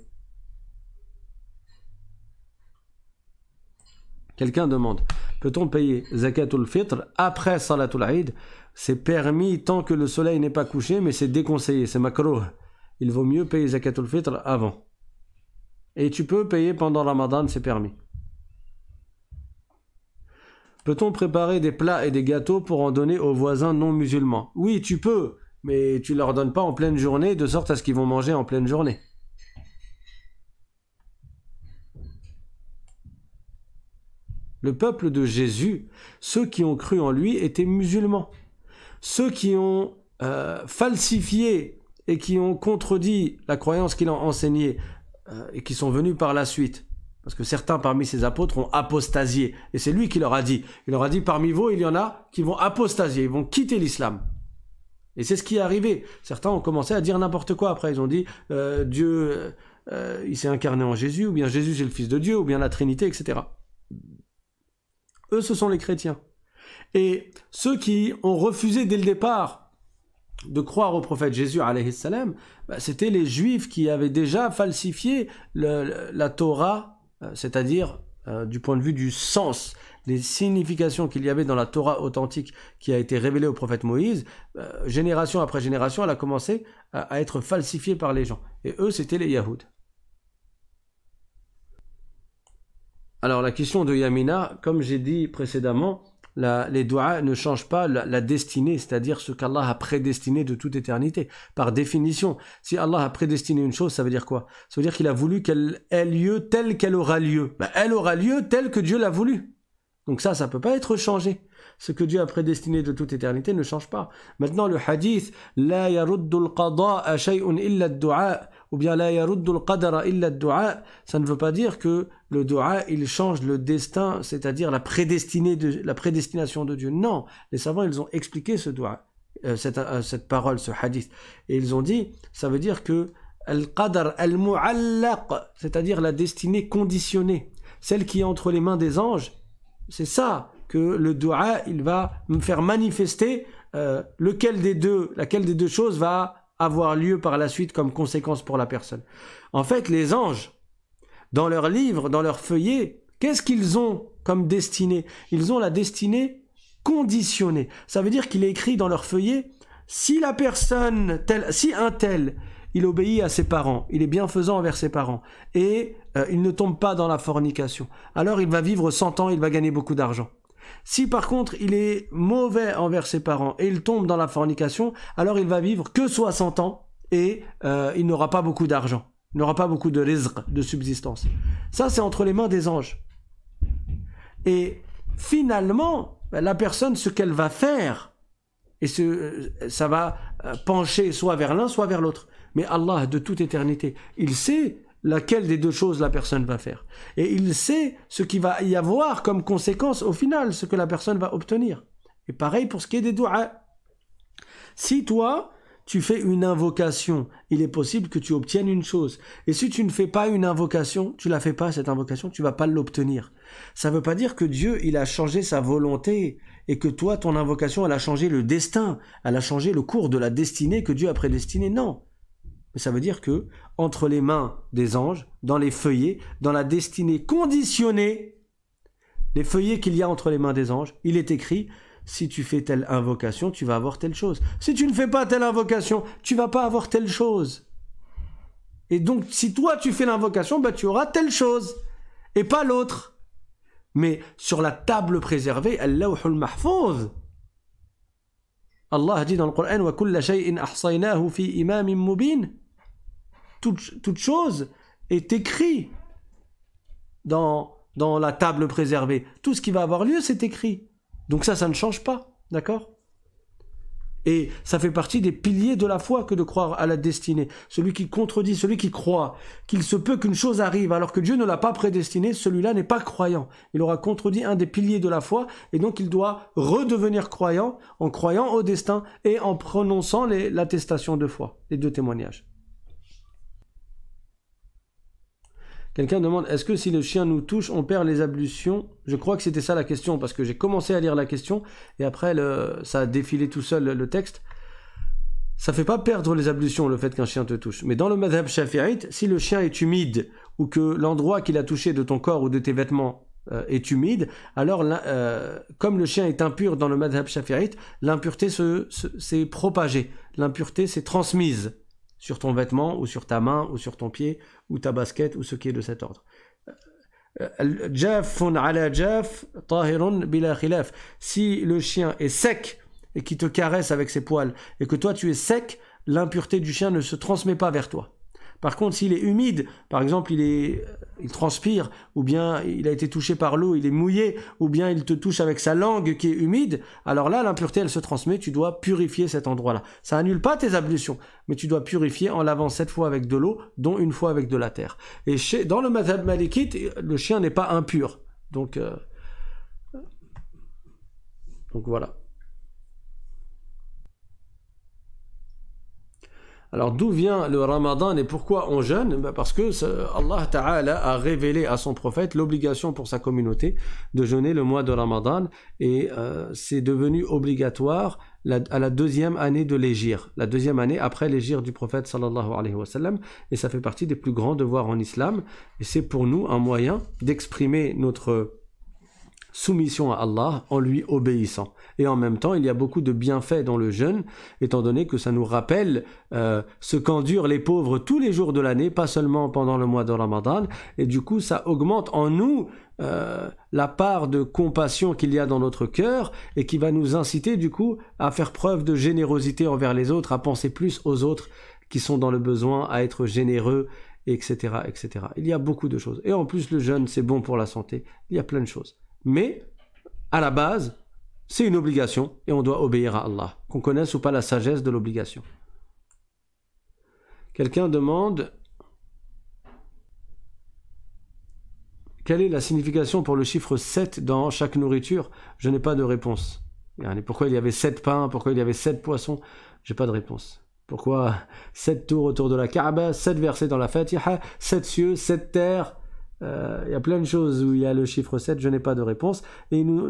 Quelqu'un demande peut-on payer zakatul fitr après salatul aïd C'est permis tant que le soleil n'est pas couché, mais c'est déconseillé, c'est makruh il vaut mieux payer Zakatul Fitr avant. Et tu peux payer pendant Ramadan, c'est permis. Peut-on préparer des plats et des gâteaux pour en donner aux voisins non musulmans Oui, tu peux, mais tu ne leur donnes pas en pleine journée de sorte à ce qu'ils vont manger en pleine journée. Le peuple de Jésus, ceux qui ont cru en lui étaient musulmans. Ceux qui ont euh, falsifié et qui ont contredit la croyance qu'il a enseignée euh, et qui sont venus par la suite. Parce que certains parmi ses apôtres ont apostasié. Et c'est lui qui leur a dit. Il leur a dit, parmi vous, il y en a qui vont apostasier, ils vont quitter l'islam. Et c'est ce qui est arrivé. Certains ont commencé à dire n'importe quoi après. Ils ont dit, euh, Dieu, euh, il s'est incarné en Jésus, ou bien Jésus, c'est le Fils de Dieu, ou bien la Trinité, etc. Eux, ce sont les chrétiens. Et ceux qui ont refusé dès le départ de croire au prophète Jésus, salam, bah, c'était les Juifs qui avaient déjà falsifié la Torah, euh, c'est-à-dire euh, du point de vue du sens, des significations qu'il y avait dans la Torah authentique qui a été révélée au prophète Moïse, euh, génération après génération, elle a commencé à, être falsifiée par les gens. Et eux, c'était les Yahoud. Alors la question de Yamina, comme j'ai dit précédemment, les doigts ne changent pas la, destinée, c'est-à-dire ce qu'Allah a prédestiné de toute éternité. Par définition, si Allah a prédestiné une chose, ça veut dire quoi Ça veut dire qu'il a voulu qu'elle ait lieu telle qu'elle aura lieu. Bah, elle aura lieu telle que Dieu l'a voulu. Donc ça, ça peut pas être changé. Ce que Dieu a prédestiné de toute éternité ne change pas. Maintenant, le hadith, « La yaruddul illa ou bien la yaruddul qadara illa dua, ça ne veut pas dire que le dua il change le destin, c'est-à-dire la, la prédestination de Dieu. Non, les savants ils ont expliqué ce dua, euh, euh, cette, parole, ce hadith, et ils ont dit, ça veut dire que al-qadar al-mu'allaq, c'est-à-dire la destinée conditionnée, celle qui est entre les mains des anges, c'est ça que le dua il va me faire manifester euh, lequel des deux, laquelle des deux choses va avoir lieu par la suite comme conséquence pour la personne. En fait, les anges, dans leurs livres, dans leurs feuillets, qu'est-ce qu'ils ont comme destinée Ils ont la destinée conditionnée. Ça veut dire qu'il est écrit dans leur feuillet, si la personne, si un tel, il obéit à ses parents, il est bienfaisant envers ses parents, et euh, il ne tombe pas dans la fornication, alors il va vivre 100 ans, il va gagner beaucoup d'argent. Si par contre il est mauvais envers ses parents et il tombe dans la fornication, alors il va vivre que 60 ans et euh, il n'aura pas beaucoup d'argent, il n'aura pas beaucoup de rizq, de subsistance. Ça c'est entre les mains des anges. Et finalement, ben, la personne, ce qu'elle va faire, et euh, ça va euh, pencher soit vers l'un, soit vers l'autre. Mais Allah, de toute éternité, il sait laquelle des deux choses la personne va faire. Et il sait ce qu'il va y avoir comme conséquence au final, ce que la personne va obtenir. Et pareil pour ce qui est des doigts. Si toi, tu fais une invocation, il est possible que tu obtiennes une chose. Et si tu ne fais pas une invocation, tu la fais pas cette invocation, tu vas pas l'obtenir. Ça ne veut pas dire que Dieu, il a changé sa volonté et que toi, ton invocation, elle a changé le destin, elle a changé le cours de la destinée que Dieu a prédestinée. Non. Mais ça veut dire que, entre les mains des anges, dans les feuillets, dans la destinée conditionnée, les feuillets qu'il y a entre les mains des anges, il est écrit si tu fais telle invocation, tu vas avoir telle chose. Si tu ne fais pas telle invocation, tu vas pas avoir telle chose. Et donc, si toi tu fais l'invocation, bah, tu auras telle chose et pas l'autre. Mais sur la table préservée, al Mahfouz. Allah dit dans le Coran Wa fi toute, chose est écrite dans, dans la table préservée. Tout ce qui va avoir lieu, c'est écrit. Donc ça, ça ne change pas. D'accord et ça fait partie des piliers de la foi que de croire à la destinée. Celui qui contredit, celui qui croit qu'il se peut qu'une chose arrive alors que Dieu ne l'a pas prédestinée, celui-là n'est pas croyant. Il aura contredit un des piliers de la foi et donc il doit redevenir croyant en croyant au destin et en prononçant l'attestation de foi, les deux témoignages. Quelqu'un demande est-ce que si le chien nous touche, on perd les ablutions Je crois que c'était ça la question parce que j'ai commencé à lire la question et après ça a défilé tout seul le texte. Ça fait pas perdre les ablutions le fait qu'un chien te touche. Mais dans le madhab shafi'ite, si le chien est humide ou que l'endroit qu'il a touché de ton corps ou de tes vêtements euh, est humide, alors euh, comme le chien est impur dans le madhab shafi'ite, l'impureté s'est se, propagée, l'impureté s'est transmise sur ton vêtement ou sur ta main ou sur ton pied ou ta basket ou ce qui est de cet ordre. Euh, euh, si le chien est sec et qui te caresse avec ses poils et que toi tu es sec, l'impureté du chien ne se transmet pas vers toi. Par contre, s'il est humide, par exemple, il, est, euh, il transpire, ou bien il a été touché par l'eau, il est mouillé, ou bien il te touche avec sa langue qui est humide, alors là, l'impureté, elle se transmet, tu dois purifier cet endroit-là. Ça annule pas tes ablutions, mais tu dois purifier en lavant sept fois avec de l'eau, dont une fois avec de la terre. Et dans le madhab malikite, le chien n'est pas impur. Donc, euh, euh, donc voilà. Alors d'où vient le ramadan et pourquoi on jeûne bah, Parce que Allah Ta'ala a révélé à son prophète l'obligation pour sa communauté de jeûner le mois de ramadan et euh, c'est devenu obligatoire à la deuxième année de l'égir, la deuxième année après l'égir du prophète sallallahu alayhi wa sallam et ça fait partie des plus grands devoirs en islam et c'est pour nous un moyen d'exprimer notre soumission à Allah en lui obéissant. Et en même temps, il y a beaucoup de bienfaits dans le jeûne, étant donné que ça nous rappelle euh, ce qu'endurent les pauvres tous les jours de l'année, pas seulement pendant le mois de Ramadan, et du coup, ça augmente en nous euh, la part de compassion qu'il y a dans notre cœur et qui va nous inciter du coup à faire preuve de générosité envers les autres, à penser plus aux autres qui sont dans le besoin, à être généreux etc., etc. Il y a beaucoup de choses. Et en plus, le jeûne, c'est bon pour la santé. Il y a plein de choses. Mais, à la base, c'est une obligation et on doit obéir à Allah, qu'on connaisse ou pas la sagesse de l'obligation. Quelqu'un demande Quelle est la signification pour le chiffre 7 dans chaque nourriture Je n'ai pas de réponse. Pourquoi il y avait 7 pains Pourquoi il y avait 7 poissons J'ai pas de réponse. Pourquoi 7 tours autour de la Kaaba, 7 versets dans la Fatiha, 7 cieux, 7 terres il euh, y a plein de choses où il y a le chiffre 7, je n'ai pas de réponse. Et nous, on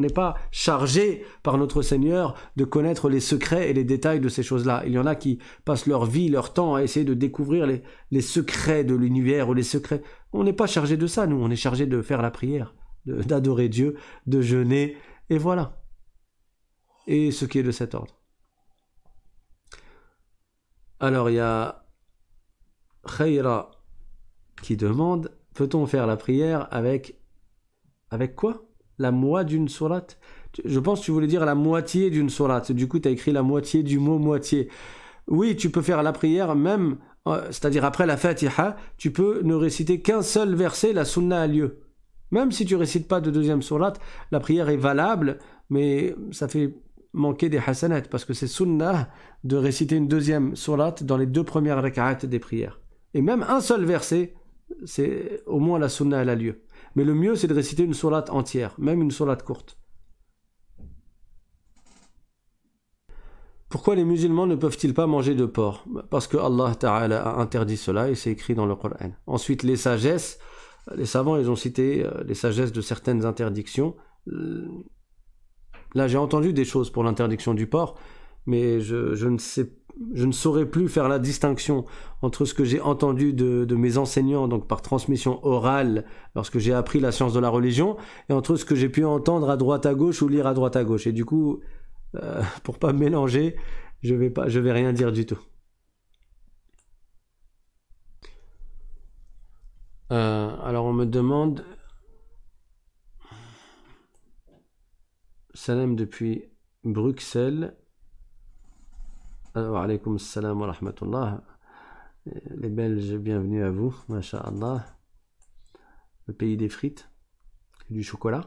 n'est pas chargé par notre Seigneur de connaître les secrets et les détails de ces choses-là. Il y en a qui passent leur vie, leur temps à essayer de découvrir les, les secrets de l'univers ou les secrets. On n'est pas chargé de ça, nous, on est chargé de faire la prière, d'adorer Dieu, de jeûner, et voilà. Et ce qui est de cet ordre. Alors il y a Khayra qui demande peut-on faire la prière avec avec quoi La moitié d'une sourate Je pense que tu voulais dire la moitié d'une sourate. Du coup, tu as écrit la moitié du mot moitié. Oui, tu peux faire la prière même, euh, c'est-à-dire après la Fatiha, tu peux ne réciter qu'un seul verset, la sunna a lieu. Même si tu récites pas de deuxième sourate, la prière est valable, mais ça fait manquer des hasanat parce que c'est sunna de réciter une deuxième sourate dans les deux premières rak'at des prières. Et même un seul verset, c'est au moins la sunna elle a lieu. Mais le mieux c'est de réciter une sourate entière, même une sourate courte. Pourquoi les musulmans ne peuvent-ils pas manger de porc Parce que Allah a interdit cela et c'est écrit dans le Coran. Ensuite, les sagesses, les savants, ils ont cité euh, les sagesses de certaines interdictions. Euh, là, j'ai entendu des choses pour l'interdiction du porc, mais je, je ne sais je ne saurais plus faire la distinction entre ce que j'ai entendu de, mes enseignants, donc par transmission orale, lorsque j'ai appris la science de la religion, et entre ce que j'ai pu entendre à droite à gauche ou lire à droite à gauche. Et du coup, pour euh, pour pas mélanger, je vais vais rien dire du tout. Euh, alors on me demande. Salam depuis Bruxelles alaykoum assalam wa rahmatullah. Les Belges, bienvenue à vous, masha'Allah. Le pays des frites du chocolat.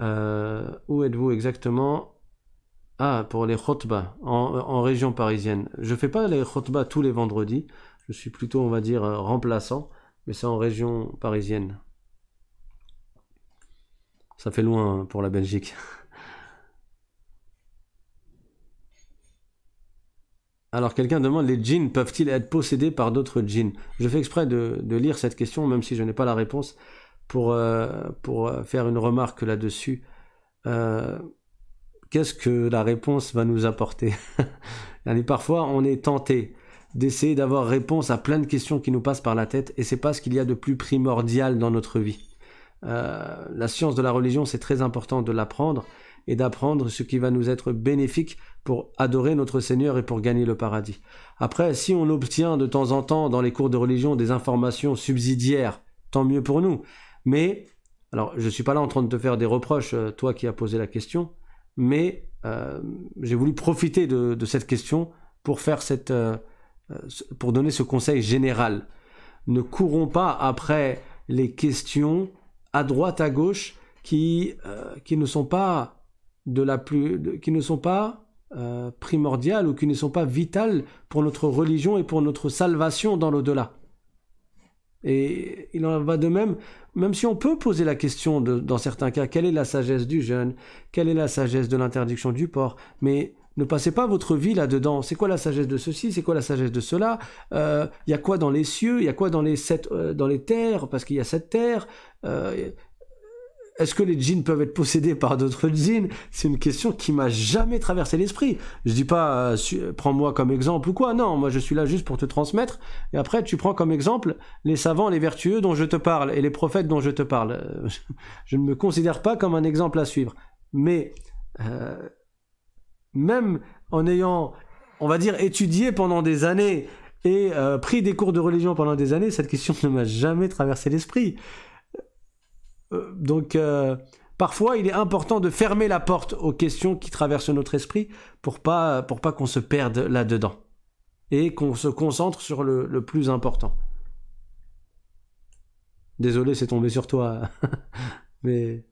Euh, où êtes-vous exactement Ah, pour les khotbah, en, région parisienne. Je fais pas les khotbah tous les vendredis. Je suis plutôt, on va dire, euh, remplaçant, mais c'est en région parisienne. Ça fait loin hein, pour la Belgique. Alors quelqu'un demande les djinns peuvent-ils être possédés par d'autres djinns Je fais exprès de, lire cette question, même si je n'ai pas la réponse, pour, euh, euh, faire une remarque là-dessus. Euh, qu'est-ce que la réponse va nous apporter Parfois, on est tenté d'essayer d'avoir réponse à plein de questions qui nous passent par la tête, et c'est pas ce qu'il y a de plus primordial dans notre vie. la science de la religion, c'est très important de l'apprendre, et d'apprendre ce qui va nous être bénéfique pour adorer notre Seigneur et pour gagner le paradis. Après, si on obtient de temps en temps dans les cours de religion des informations subsidiaires, tant mieux pour nous. Mais, alors je ne suis pas là en train de te faire des reproches, euh, toi qui as posé la question, mais euh, j'ai voulu profiter de, cette question pour faire cette... Euh, pour donner ce conseil général. Ne courons pas après les questions à droite, à gauche, qui, qui ne sont pas la plus, qui ne sont pas euh, primordiales ou qui ne sont pas vitales pour notre religion et pour notre salvation dans l'au-delà. Et il en va de même, même si on peut poser la question dans certains cas, quelle est la sagesse du jeûne, quelle est la sagesse de l'interdiction du porc, mais ne passez pas votre vie là-dedans. C'est quoi la sagesse de ceci C'est quoi la sagesse de cela Il euh, y a quoi dans les cieux Il y a quoi dans les, sept, euh, dans les terres Parce qu'il y a cette terre est-ce que les djinns peuvent être possédés par d'autres djinns C'est une question qui m'a jamais traversé l'esprit. Je dis pas euh, prends-moi comme exemple ou quoi. Non, moi je suis là juste pour te transmettre. Et après tu prends comme exemple les savants, les vertueux dont je te parle et les prophètes dont je te parle. Euh, je ne me considère pas comme un exemple à suivre. Mais euh, même en ayant, on va dire, étudié pendant des années et pris des cours de religion pendant des années, cette question ne m'a jamais traversé l'esprit. Euh, donc, euh, parfois, il est important de fermer la porte aux questions qui traversent notre esprit pour pas, pour pas qu'on se perde là-dedans et qu'on se concentre sur le, le plus important. Désolé, c'est tombé sur toi, mais.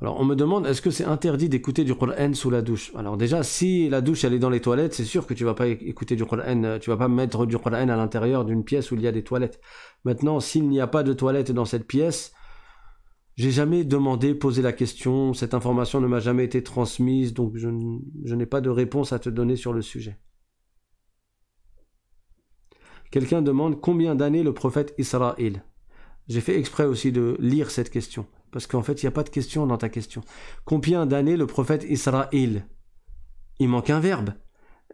Alors on me demande est-ce que c'est interdit d'écouter du Coran sous la douche Alors déjà si la douche elle est dans les toilettes, c'est sûr que tu vas pas écouter du Coran, euh, tu vas pas mettre du Coran à l'intérieur d'une pièce où il y a des toilettes. Maintenant, s'il n'y a pas de toilettes dans cette pièce, j'ai jamais demandé, posé la question, cette information ne m'a jamais été transmise, donc je, je n'ai pas de réponse à te donner sur le sujet. Quelqu'un demande combien d'années le prophète Israël J'ai fait exprès aussi de lire cette question. Parce qu'en fait, il n'y a pas de question dans ta question. Combien d'années le prophète Israël Il manque un verbe.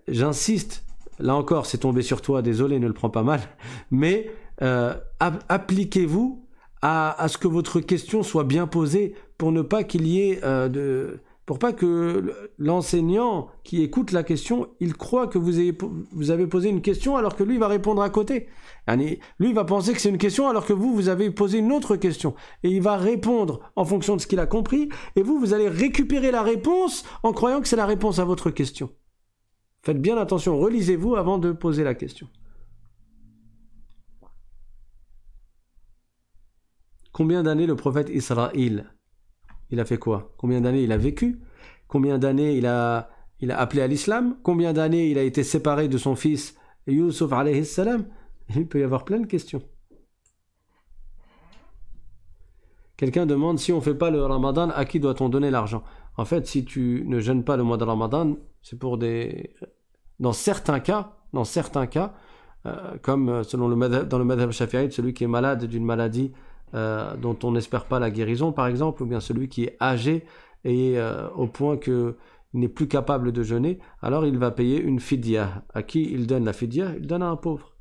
J'insiste, là encore, c'est tombé sur toi, désolé, ne le prends pas mal. Mais euh, appliquez-vous à, ce que votre question soit bien posée pour ne pas qu'il y ait euh, de, pour pas que l'enseignant qui écoute la question, il croit que vous avez, posé une question alors que lui va répondre à côté. Lui va penser que c'est une question alors que vous, vous avez posé une autre question. Et il va répondre en fonction de ce qu'il a compris. Et vous, vous allez récupérer la réponse en croyant que c'est la réponse à votre question. Faites bien attention, relisez-vous avant de poser la question. Combien d'années le prophète Israël il a fait quoi Combien d'années il a vécu Combien d'années il a, il a appelé à l'islam Combien d'années il a été séparé de son fils Yusuf alayhi salam Il peut y avoir plein de questions. Quelqu'un demande si on ne fait pas le ramadan, à qui doit-on donner l'argent En fait, si tu ne gênes pas le mois de ramadan, c'est pour des. Dans certains cas, dans certains cas, euh, comme selon le dans le madhab shafi'i, celui qui est malade d'une maladie euh, dont on n'espère pas la guérison, par exemple, ou bien celui qui est âgé et euh, au point qu'il n'est plus capable de jeûner, alors il va payer une fidia. À qui il donne la fidia Il donne à un pauvre.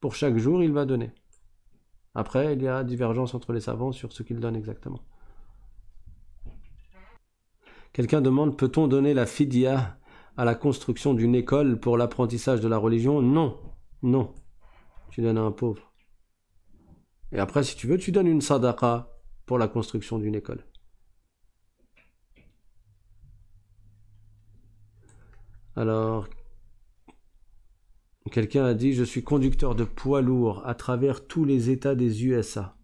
Pour chaque jour, il va donner. Après, il y a divergence entre les savants sur ce qu'il donne exactement. Quelqu'un demande peut-on donner la fidia à la construction d'une école pour l'apprentissage de la religion Non, non. Tu donnes à un pauvre. Et après, si tu veux, tu donnes une sadaqa pour la construction d'une école. Alors, quelqu'un a dit Je suis conducteur de poids lourd à travers tous les États des USA.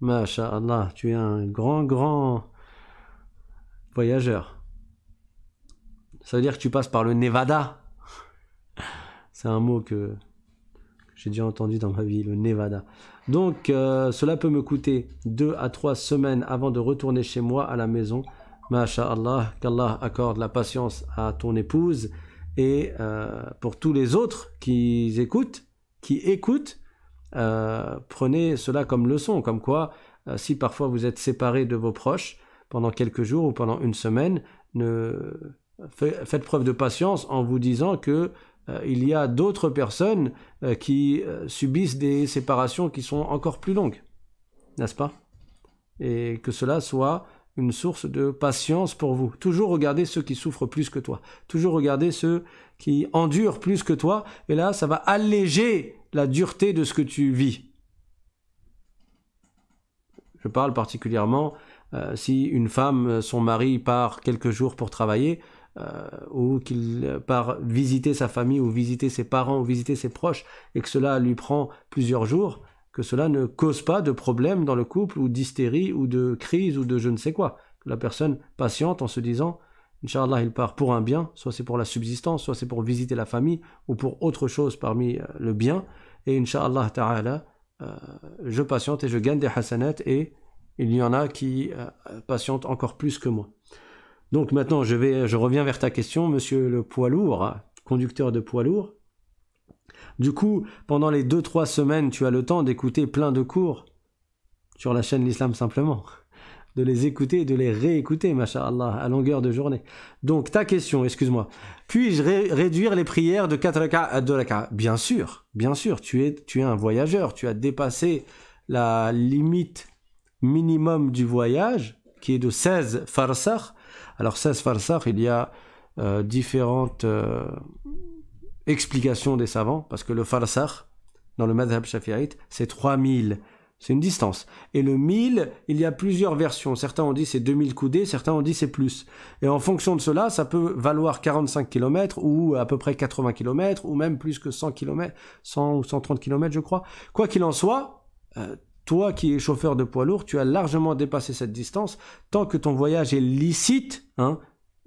Masha'Allah, tu es un grand, grand voyageur. Ça veut dire que tu passes par le Nevada. C'est un mot que j'ai déjà entendu dans ma vie, le Nevada. Donc euh, cela peut me coûter deux à trois semaines avant de retourner chez moi à la maison. Masha'Allah, qu'Allah accorde la patience à ton épouse. Et euh, pour tous les autres qui écoutent, qui écoutent, euh, prenez cela comme leçon, comme quoi si parfois vous êtes séparés de vos proches pendant quelques jours ou pendant une semaine, ne... faites preuve de patience en vous disant que euh, il y a d'autres personnes euh, qui euh, subissent des séparations qui sont encore plus longues, n'est-ce pas Et que cela soit une source de patience pour vous. Toujours regarder ceux qui souffrent plus que toi. Toujours regarder ceux qui endurent plus que toi. Et là, ça va alléger la dureté de ce que tu vis. Je parle particulièrement si une femme, son mari part quelques jours pour travailler, euh, ou qu'il euh, part visiter sa famille ou visiter ses parents ou visiter ses proches et que cela lui prend plusieurs jours, que cela ne cause pas de problème dans le couple ou d'hystérie ou de crise ou de je ne sais quoi. la personne patiente en se disant Inch'Allah, il part pour un bien, soit c'est pour la subsistance, soit c'est pour visiter la famille ou pour autre chose parmi euh, le bien. Et Inch'Allah Ta'ala, je patiente et je gagne des hasanats et il y en a qui patientent encore plus que moi. Donc maintenant, je, vais, je reviens vers ta question, monsieur le poids lourd, hein, conducteur de poids lourd. Du coup, pendant les 2-3 semaines, tu as le temps d'écouter plein de cours sur la chaîne L'Islam simplement, de les écouter de les réécouter, masha'Allah, à longueur de journée. Donc ta question, excuse-moi, puis-je réduire les prières de 4 rak'a à euh, 2 rak'a Bien sûr, bien sûr, tu es, tu es un voyageur, tu as dépassé la limite minimum du voyage, qui est de 16 farsakh, alors 16 farsakh, il y a euh, différentes euh, explications des savants, parce que le farsakh, dans le madhab shafi'ite, c'est 3000. C'est une distance. Et le 1000, il y a plusieurs versions. Certains ont dit c'est 2000 coudées, certains ont dit c'est plus. Et en fonction de cela, ça peut valoir 45 km ou à peu près 80 km ou même plus que 100 km, 100 ou 130 km je crois. Quoi qu'il en soit, euh, toi qui es chauffeur de poids lourd, tu as largement dépassé cette distance. Tant que ton voyage est licite, hein,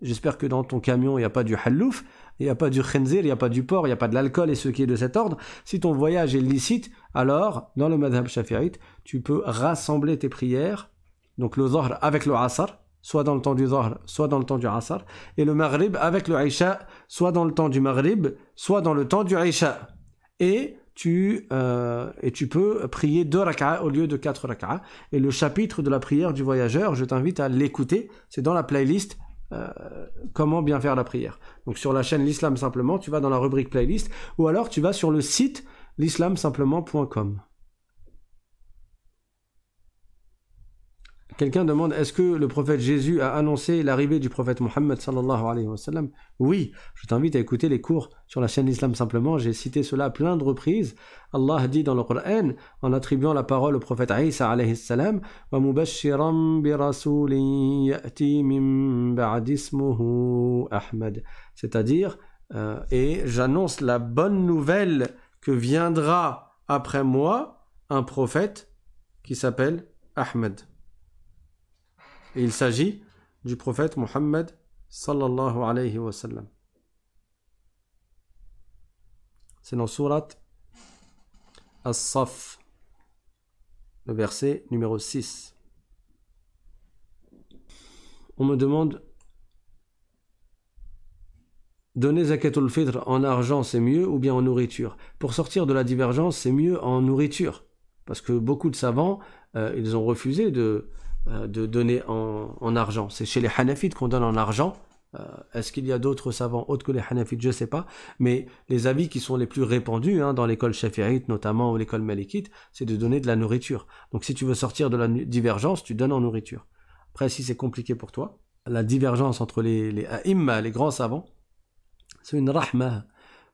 j'espère que dans ton camion, il n'y a pas du hallouf, il n'y a pas du khenzir, il n'y a pas du porc, il n'y a pas de l'alcool et ce qui est de cet ordre. Si ton voyage est licite, alors, dans le madhab shafi'ite, tu peux rassembler tes prières, donc le zahr avec le asar, soit dans le temps du Zahr, soit dans le temps du Asar, et le Maghrib avec le Isha, soit dans le temps du Maghrib, soit dans le temps du Isha. Et tu, euh, et tu peux prier deux rak'a au lieu de quatre rak'a. Et le chapitre de la prière du voyageur, je t'invite à l'écouter, c'est dans la playlist euh, Comment bien faire la prière. Donc sur la chaîne L'Islam simplement, tu vas dans la rubrique playlist, ou alors tu vas sur le site l'islam simplement.com ». Quelqu'un demande est-ce que le prophète Jésus a annoncé l'arrivée du prophète Mohammed Oui, je t'invite à écouter les cours sur la chaîne Islam simplement, j'ai cité cela à plein de reprises. Allah dit dans le Coran en attribuant la parole au prophète Isa alayhi salam C'est-à-dire euh, et j'annonce la bonne nouvelle que viendra après moi un prophète qui s'appelle Ahmed il s'agit du prophète Mohammed sallallahu alayhi wa C'est dans Surat As-Saf, le verset numéro 6. On me demande Donner zakatul fitr en argent, c'est mieux ou bien en nourriture Pour sortir de la divergence, c'est mieux en nourriture. Parce que beaucoup de savants, euh, ils ont refusé de, euh, de donner en, argent. C'est chez les Hanafites qu'on donne en argent. Euh, est-ce qu'il y a d'autres savants autres que les Hanafites Je ne sais pas. Mais les avis qui sont les plus répandus hein, dans l'école Shafi'ite notamment ou l'école Malikite, c'est de donner de la nourriture. Donc si tu veux sortir de la divergence, tu donnes en nourriture. Après, si c'est compliqué pour toi, la divergence entre les, les les grands savants, c'est une rahma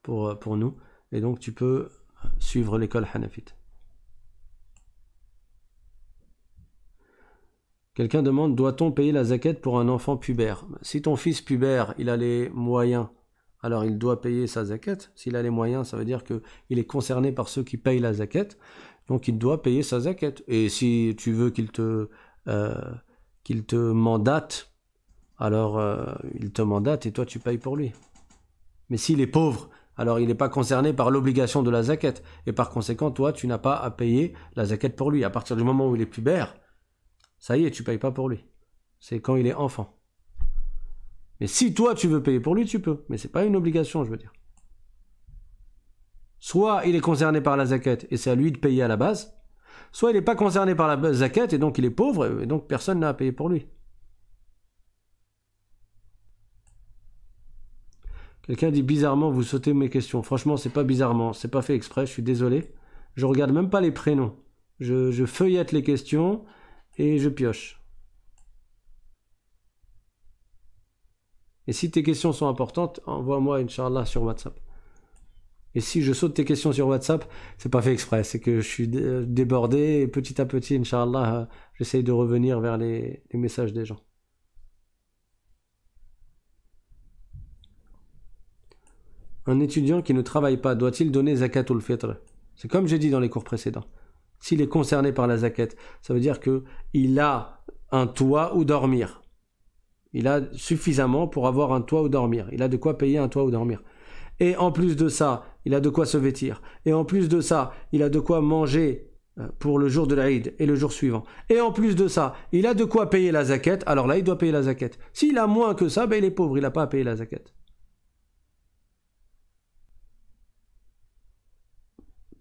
pour, pour nous. Et donc tu peux suivre l'école Hanafite. Quelqu'un demande Doit-on payer la zaquette pour un enfant pubère Si ton fils pubère, il a les moyens, alors il doit payer sa zaquette. S'il a les moyens, ça veut dire qu'il est concerné par ceux qui payent la zaquette. Donc il doit payer sa zaquette. Et si tu veux qu'il te, euh, te mandate, alors euh, il te mandate et toi tu payes pour lui. Mais s'il est pauvre, alors il n'est pas concerné par l'obligation de la zaquette. Et par conséquent, toi, tu n'as pas à payer la zaquette pour lui. À partir du moment où il est pubère, ça y est, tu payes pas pour lui. C'est quand il est enfant. Mais si toi tu veux payer pour lui, tu peux. Mais c'est pas une obligation, je veux dire. Soit il est concerné par la zaquette et c'est à lui de payer à la base, soit il n'est pas concerné par la zaquette et donc il est pauvre et donc personne n'a à payer pour lui. Quelqu'un dit bizarrement, vous sautez mes questions. Franchement, c'est pas bizarrement, c'est pas fait exprès, je suis désolé. Je regarde même pas les prénoms. Je, je feuillette les questions et je pioche. Et si tes questions sont importantes, envoie-moi Inch'Allah sur WhatsApp. Et si je saute tes questions sur WhatsApp, c'est pas fait exprès, c'est que je suis débordé et petit à petit, Inch'Allah, euh, j'essaye de revenir vers les, messages des gens. Un étudiant qui ne travaille pas doit-il donner zakatul fitr C'est comme j'ai dit dans les cours précédents s'il est concerné par la zaquette. Ça veut dire que il a un toit où dormir. Il a suffisamment pour avoir un toit où dormir. Il a de quoi payer un toit où dormir. Et en plus de ça, il a de quoi se vêtir. Et en plus de ça, il a de quoi manger euh, pour le jour de l'Aïd et le jour suivant. Et en plus de ça, il a de quoi payer la zaquette. Alors là, il doit payer la zaquette. S'il a moins que ça, ben il est pauvre, il n'a pas à payer la zaquette.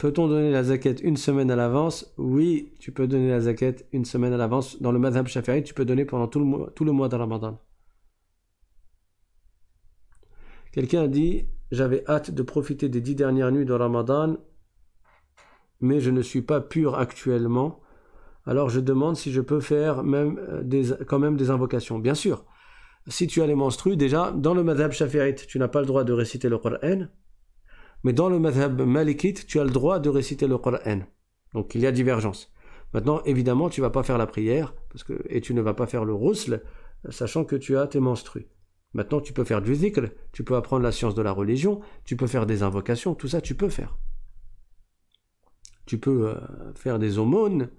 Peut-on donner la zaquette une semaine à l'avance Oui, tu peux donner la zaquette une semaine à l'avance. Dans le madhab shafari, tu peux donner pendant tout le mois, tout de Ramadan. Quelqu'un a dit J'avais hâte de profiter des dix dernières nuits de Ramadan, mais je ne suis pas pur actuellement. Alors je demande si je peux faire même euh, quand même des invocations. Bien sûr, si tu as les menstrues, déjà, dans le madhab Shafi'i, tu n'as pas le droit de réciter le Qur'an. Mais dans le madhab malikite, tu as le droit de réciter le Qur'an. Donc il y a divergence. Maintenant, évidemment, tu vas pas faire la prière parce que, et tu ne vas pas faire le roussel, sachant que tu as tes menstrues. Maintenant, tu peux faire du zikr, tu peux apprendre la science de la religion, tu peux faire des invocations, tout ça, tu peux faire. Tu peux euh, faire des aumônes,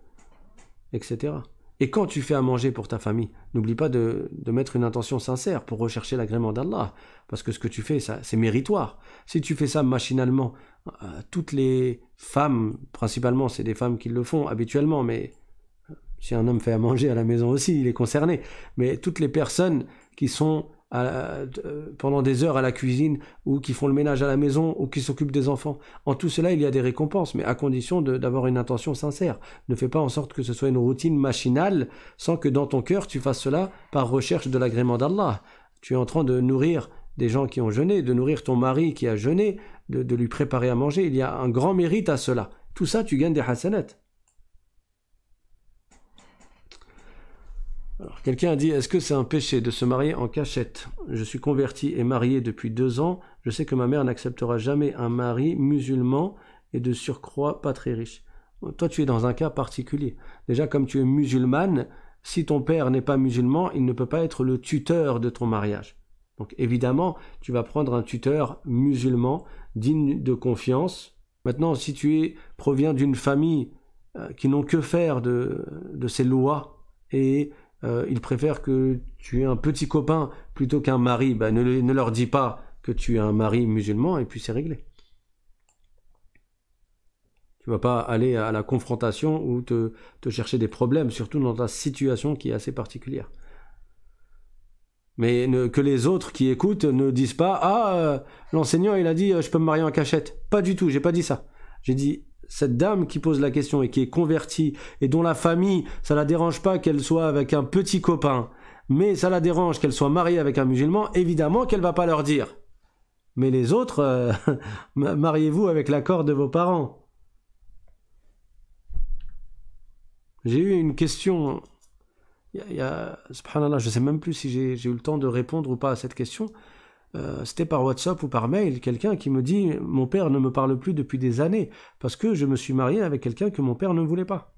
etc. Et quand tu fais à manger pour ta famille, n'oublie pas de, mettre une intention sincère pour rechercher l'agrément d'Allah, parce que ce que tu fais, ça, c'est méritoire. Si tu fais ça machinalement, euh, toutes les femmes, principalement, c'est des femmes qui le font habituellement, mais euh, si un homme fait à manger à la maison aussi, il est concerné. Mais toutes les personnes qui sont euh, pendant des heures à la cuisine, ou qui font le ménage à la maison, ou qui s'occupent des enfants. En tout cela, il y a des récompenses, mais à condition d'avoir une intention sincère. Ne fais pas en sorte que ce soit une routine machinale, sans que dans ton cœur, tu fasses cela par recherche de l'agrément d'Allah. Tu es en train de nourrir des gens qui ont jeûné, de nourrir ton mari qui a jeûné, de, lui préparer à manger. Il y a un grand mérite à cela. Tout ça, tu gagnes des hasanats. quelqu'un a dit, est-ce que c'est un péché de se marier en cachette Je suis converti et marié depuis deux ans, je sais que ma mère n'acceptera jamais un mari musulman et de surcroît pas très riche. Toi tu es dans un cas particulier. Déjà comme tu es musulmane, si ton père n'est pas musulman, il ne peut pas être le tuteur de ton mariage. Donc évidemment, tu vas prendre un tuteur musulman digne de confiance. Maintenant, si tu es, proviens d'une famille euh, qui n'ont que faire de, de ces lois et euh, ils préfèrent que tu aies un petit copain plutôt qu'un mari, ben, ne, leur dis pas que tu es un mari musulman et puis c'est réglé. Tu vas pas aller à la confrontation ou te, chercher des problèmes, surtout dans ta situation qui est assez particulière. Mais que les autres qui écoutent ne disent pas Ah, euh, l'enseignant, il a dit euh, je peux me marier en cachette. Pas du tout, j'ai pas dit ça. J'ai dit cette dame qui pose la question et qui est convertie et dont la famille, ça la dérange pas qu'elle soit avec un petit copain, mais ça la dérange qu'elle soit mariée avec un musulman, évidemment qu'elle va pas leur dire. Mais les autres, euh, mariez-vous avec l'accord de vos parents. J'ai eu une question, il y a, je ne sais même plus si j'ai eu le temps de répondre ou pas à cette question, euh, c'était par WhatsApp ou par mail, quelqu'un qui me dit mon père ne me parle plus depuis des années parce que je me suis marié avec quelqu'un que mon père ne voulait pas.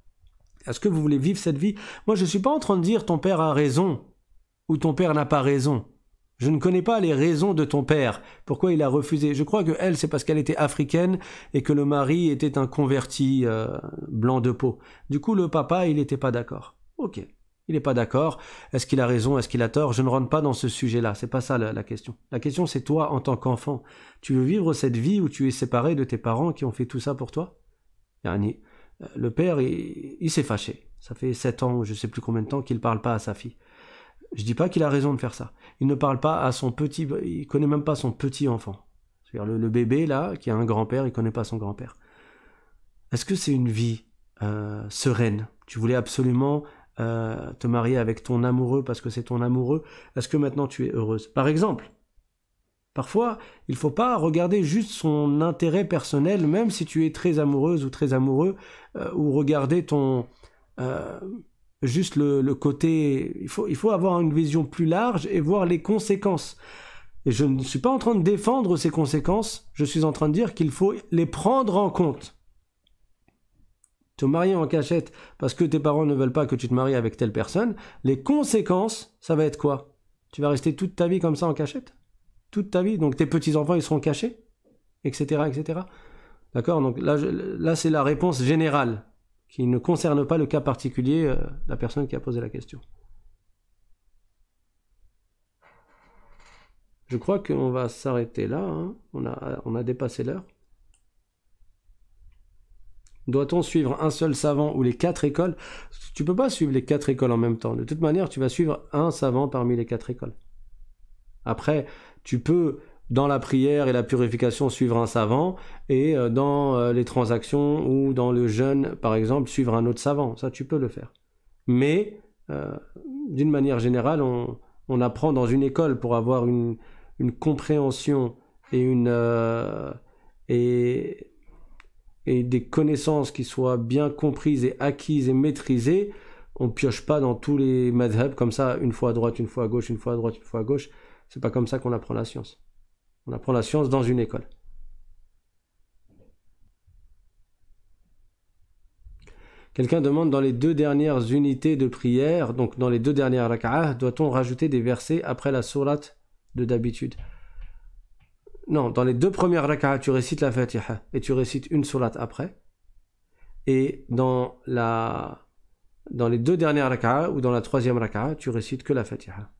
Est-ce que vous voulez vivre cette vie Moi, je ne suis pas en train de dire ton père a raison ou ton père n'a pas raison. Je ne connais pas les raisons de ton père, pourquoi il a refusé. Je crois que elle, c'est parce qu'elle était africaine et que le mari était un converti euh, blanc de peau. Du coup, le papa, il n'était pas d'accord. Ok. Il n'est pas d'accord. Est-ce qu'il a raison Est-ce qu'il a tort Je ne rentre pas dans ce sujet-là. C'est pas ça la, question. La question, c'est toi en tant qu'enfant. Tu veux vivre cette vie où tu es séparé de tes parents qui ont fait tout ça pour toi euh, Le père, il, s'est fâché. Ça fait sept ans, je ne sais plus combien de temps, qu'il ne parle pas à sa fille. Je dis pas qu'il a raison de faire ça. Il ne parle pas à son petit, il connaît même pas son petit enfant. C'est-à-dire le, bébé là, qui a un grand-père, il connaît pas son grand-père. Est-ce que c'est une vie euh, sereine Tu voulais absolument euh, te marier avec ton amoureux parce que c'est ton amoureux, est-ce que maintenant tu es heureuse Par exemple, parfois, il ne faut pas regarder juste son intérêt personnel, même si tu es très amoureuse ou très amoureux, euh, ou regarder ton... Euh, juste le, le, côté... Il faut, il faut avoir une vision plus large et voir les conséquences. Et je ne suis pas en train de défendre ces conséquences, je suis en train de dire qu'il faut les prendre en compte te marier en cachette parce que tes parents ne veulent pas que tu te maries avec telle personne, les conséquences, ça va être quoi Tu vas rester toute ta vie comme ça en cachette Toute ta vie, donc tes petits-enfants, ils seront cachés Etc. etc. D'accord Donc là, là c'est la réponse générale qui ne concerne pas le cas particulier de euh, la personne qui a posé la question. Je crois qu'on va s'arrêter là. Hein. On, a, on a dépassé l'heure. Doit-on suivre un seul savant ou les quatre écoles Tu peux pas suivre les quatre écoles en même temps. De toute manière, tu vas suivre un savant parmi les quatre écoles. Après, tu peux dans la prière et la purification suivre un savant et euh, dans euh, les transactions ou dans le jeûne par exemple suivre un autre savant. Ça, tu peux le faire. Mais euh, d'une manière générale, on, apprend dans une école pour avoir une, compréhension et une et des connaissances qui soient bien comprises et acquises et maîtrisées, on pioche pas dans tous les madhabs comme ça, une fois à droite, une fois à gauche, une fois à droite, une fois à gauche. C'est pas comme ça qu'on apprend la science. On apprend la science dans une école. Quelqu'un demande dans les deux dernières unités de prière, donc dans les deux dernières rak'ah, doit-on rajouter des versets après la sourate de d'habitude non, dans les deux premières rak'ah, tu récites la Fatiha et tu récites une surat après. Et dans, la, dans les deux dernières rak'ah ou dans la troisième rak'ah, tu récites que la Fatiha.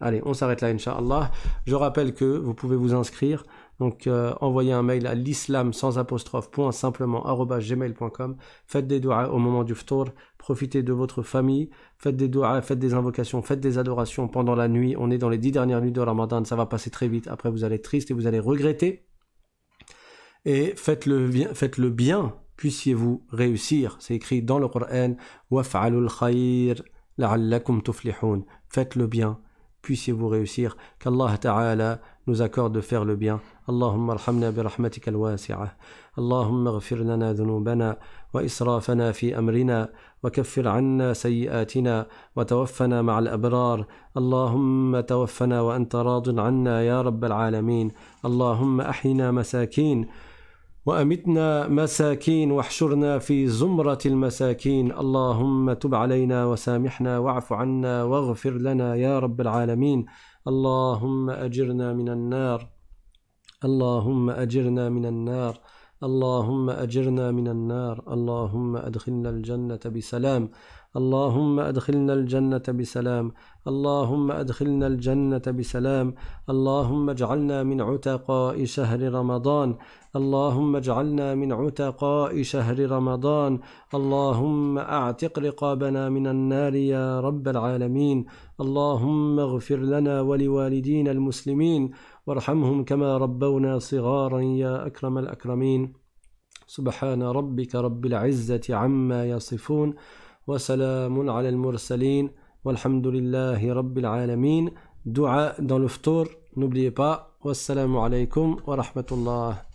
Allez, on s'arrête là, incha'Allah. Je rappelle que vous pouvez vous inscrire donc euh, envoyez un mail à l'islam sans apostrophe point simplement gmail.com. Faites des doigts au moment du ftour, profitez de votre famille, faites des doigts, faites des invocations, faites des adorations pendant la nuit. On est dans les dix dernières nuits de Ramadan, ça va passer très vite. Après vous allez être triste et vous allez regretter. Et faites le bien, faites le bien, puissiez-vous réussir. C'est écrit dans le Coran. Faites le bien, puissiez-vous réussir. Qu'Allah Ta'ala nous accorde de faire le bien. اللهم ارحمنا برحمتك الواسعة اللهم اغفر لنا ذنوبنا وإسرافنا في أمرنا وكفر عنا سيئاتنا وتوفنا مع الأبرار اللهم توفنا وأنت راض عنا يا رب العالمين اللهم أحينا مساكين وامتنا مساكين واحشرنا في زمره المساكين اللهم تب علينا وسامحنا واعف عنا واغفر لنا يا رب العالمين اللهم أجرنا من النار اللهم أجرنا من النار اللهم أجرنا من النار اللهم أدخلنا الجنة بسلام اللهم أدخلنا الجنة بسلام اللهم أدخلنا الجنة بسلام اللهم اجعلنا من عتقاء شهر رمضان اللهم اجعلنا من عتقاء شهر رمضان اللهم اعتق رقابنا من النار يا رب العالمين اللهم اغفر لنا ولوالدينا المسلمين وارحمهم كما ربونا صغارا يا اكرم الاكرمين سبحان ربك رب العزه عما يصفون وسلام على المرسلين والحمد لله رب العالمين دعاء دون الفطور n'oubliez با والسلام عليكم ورحمه الله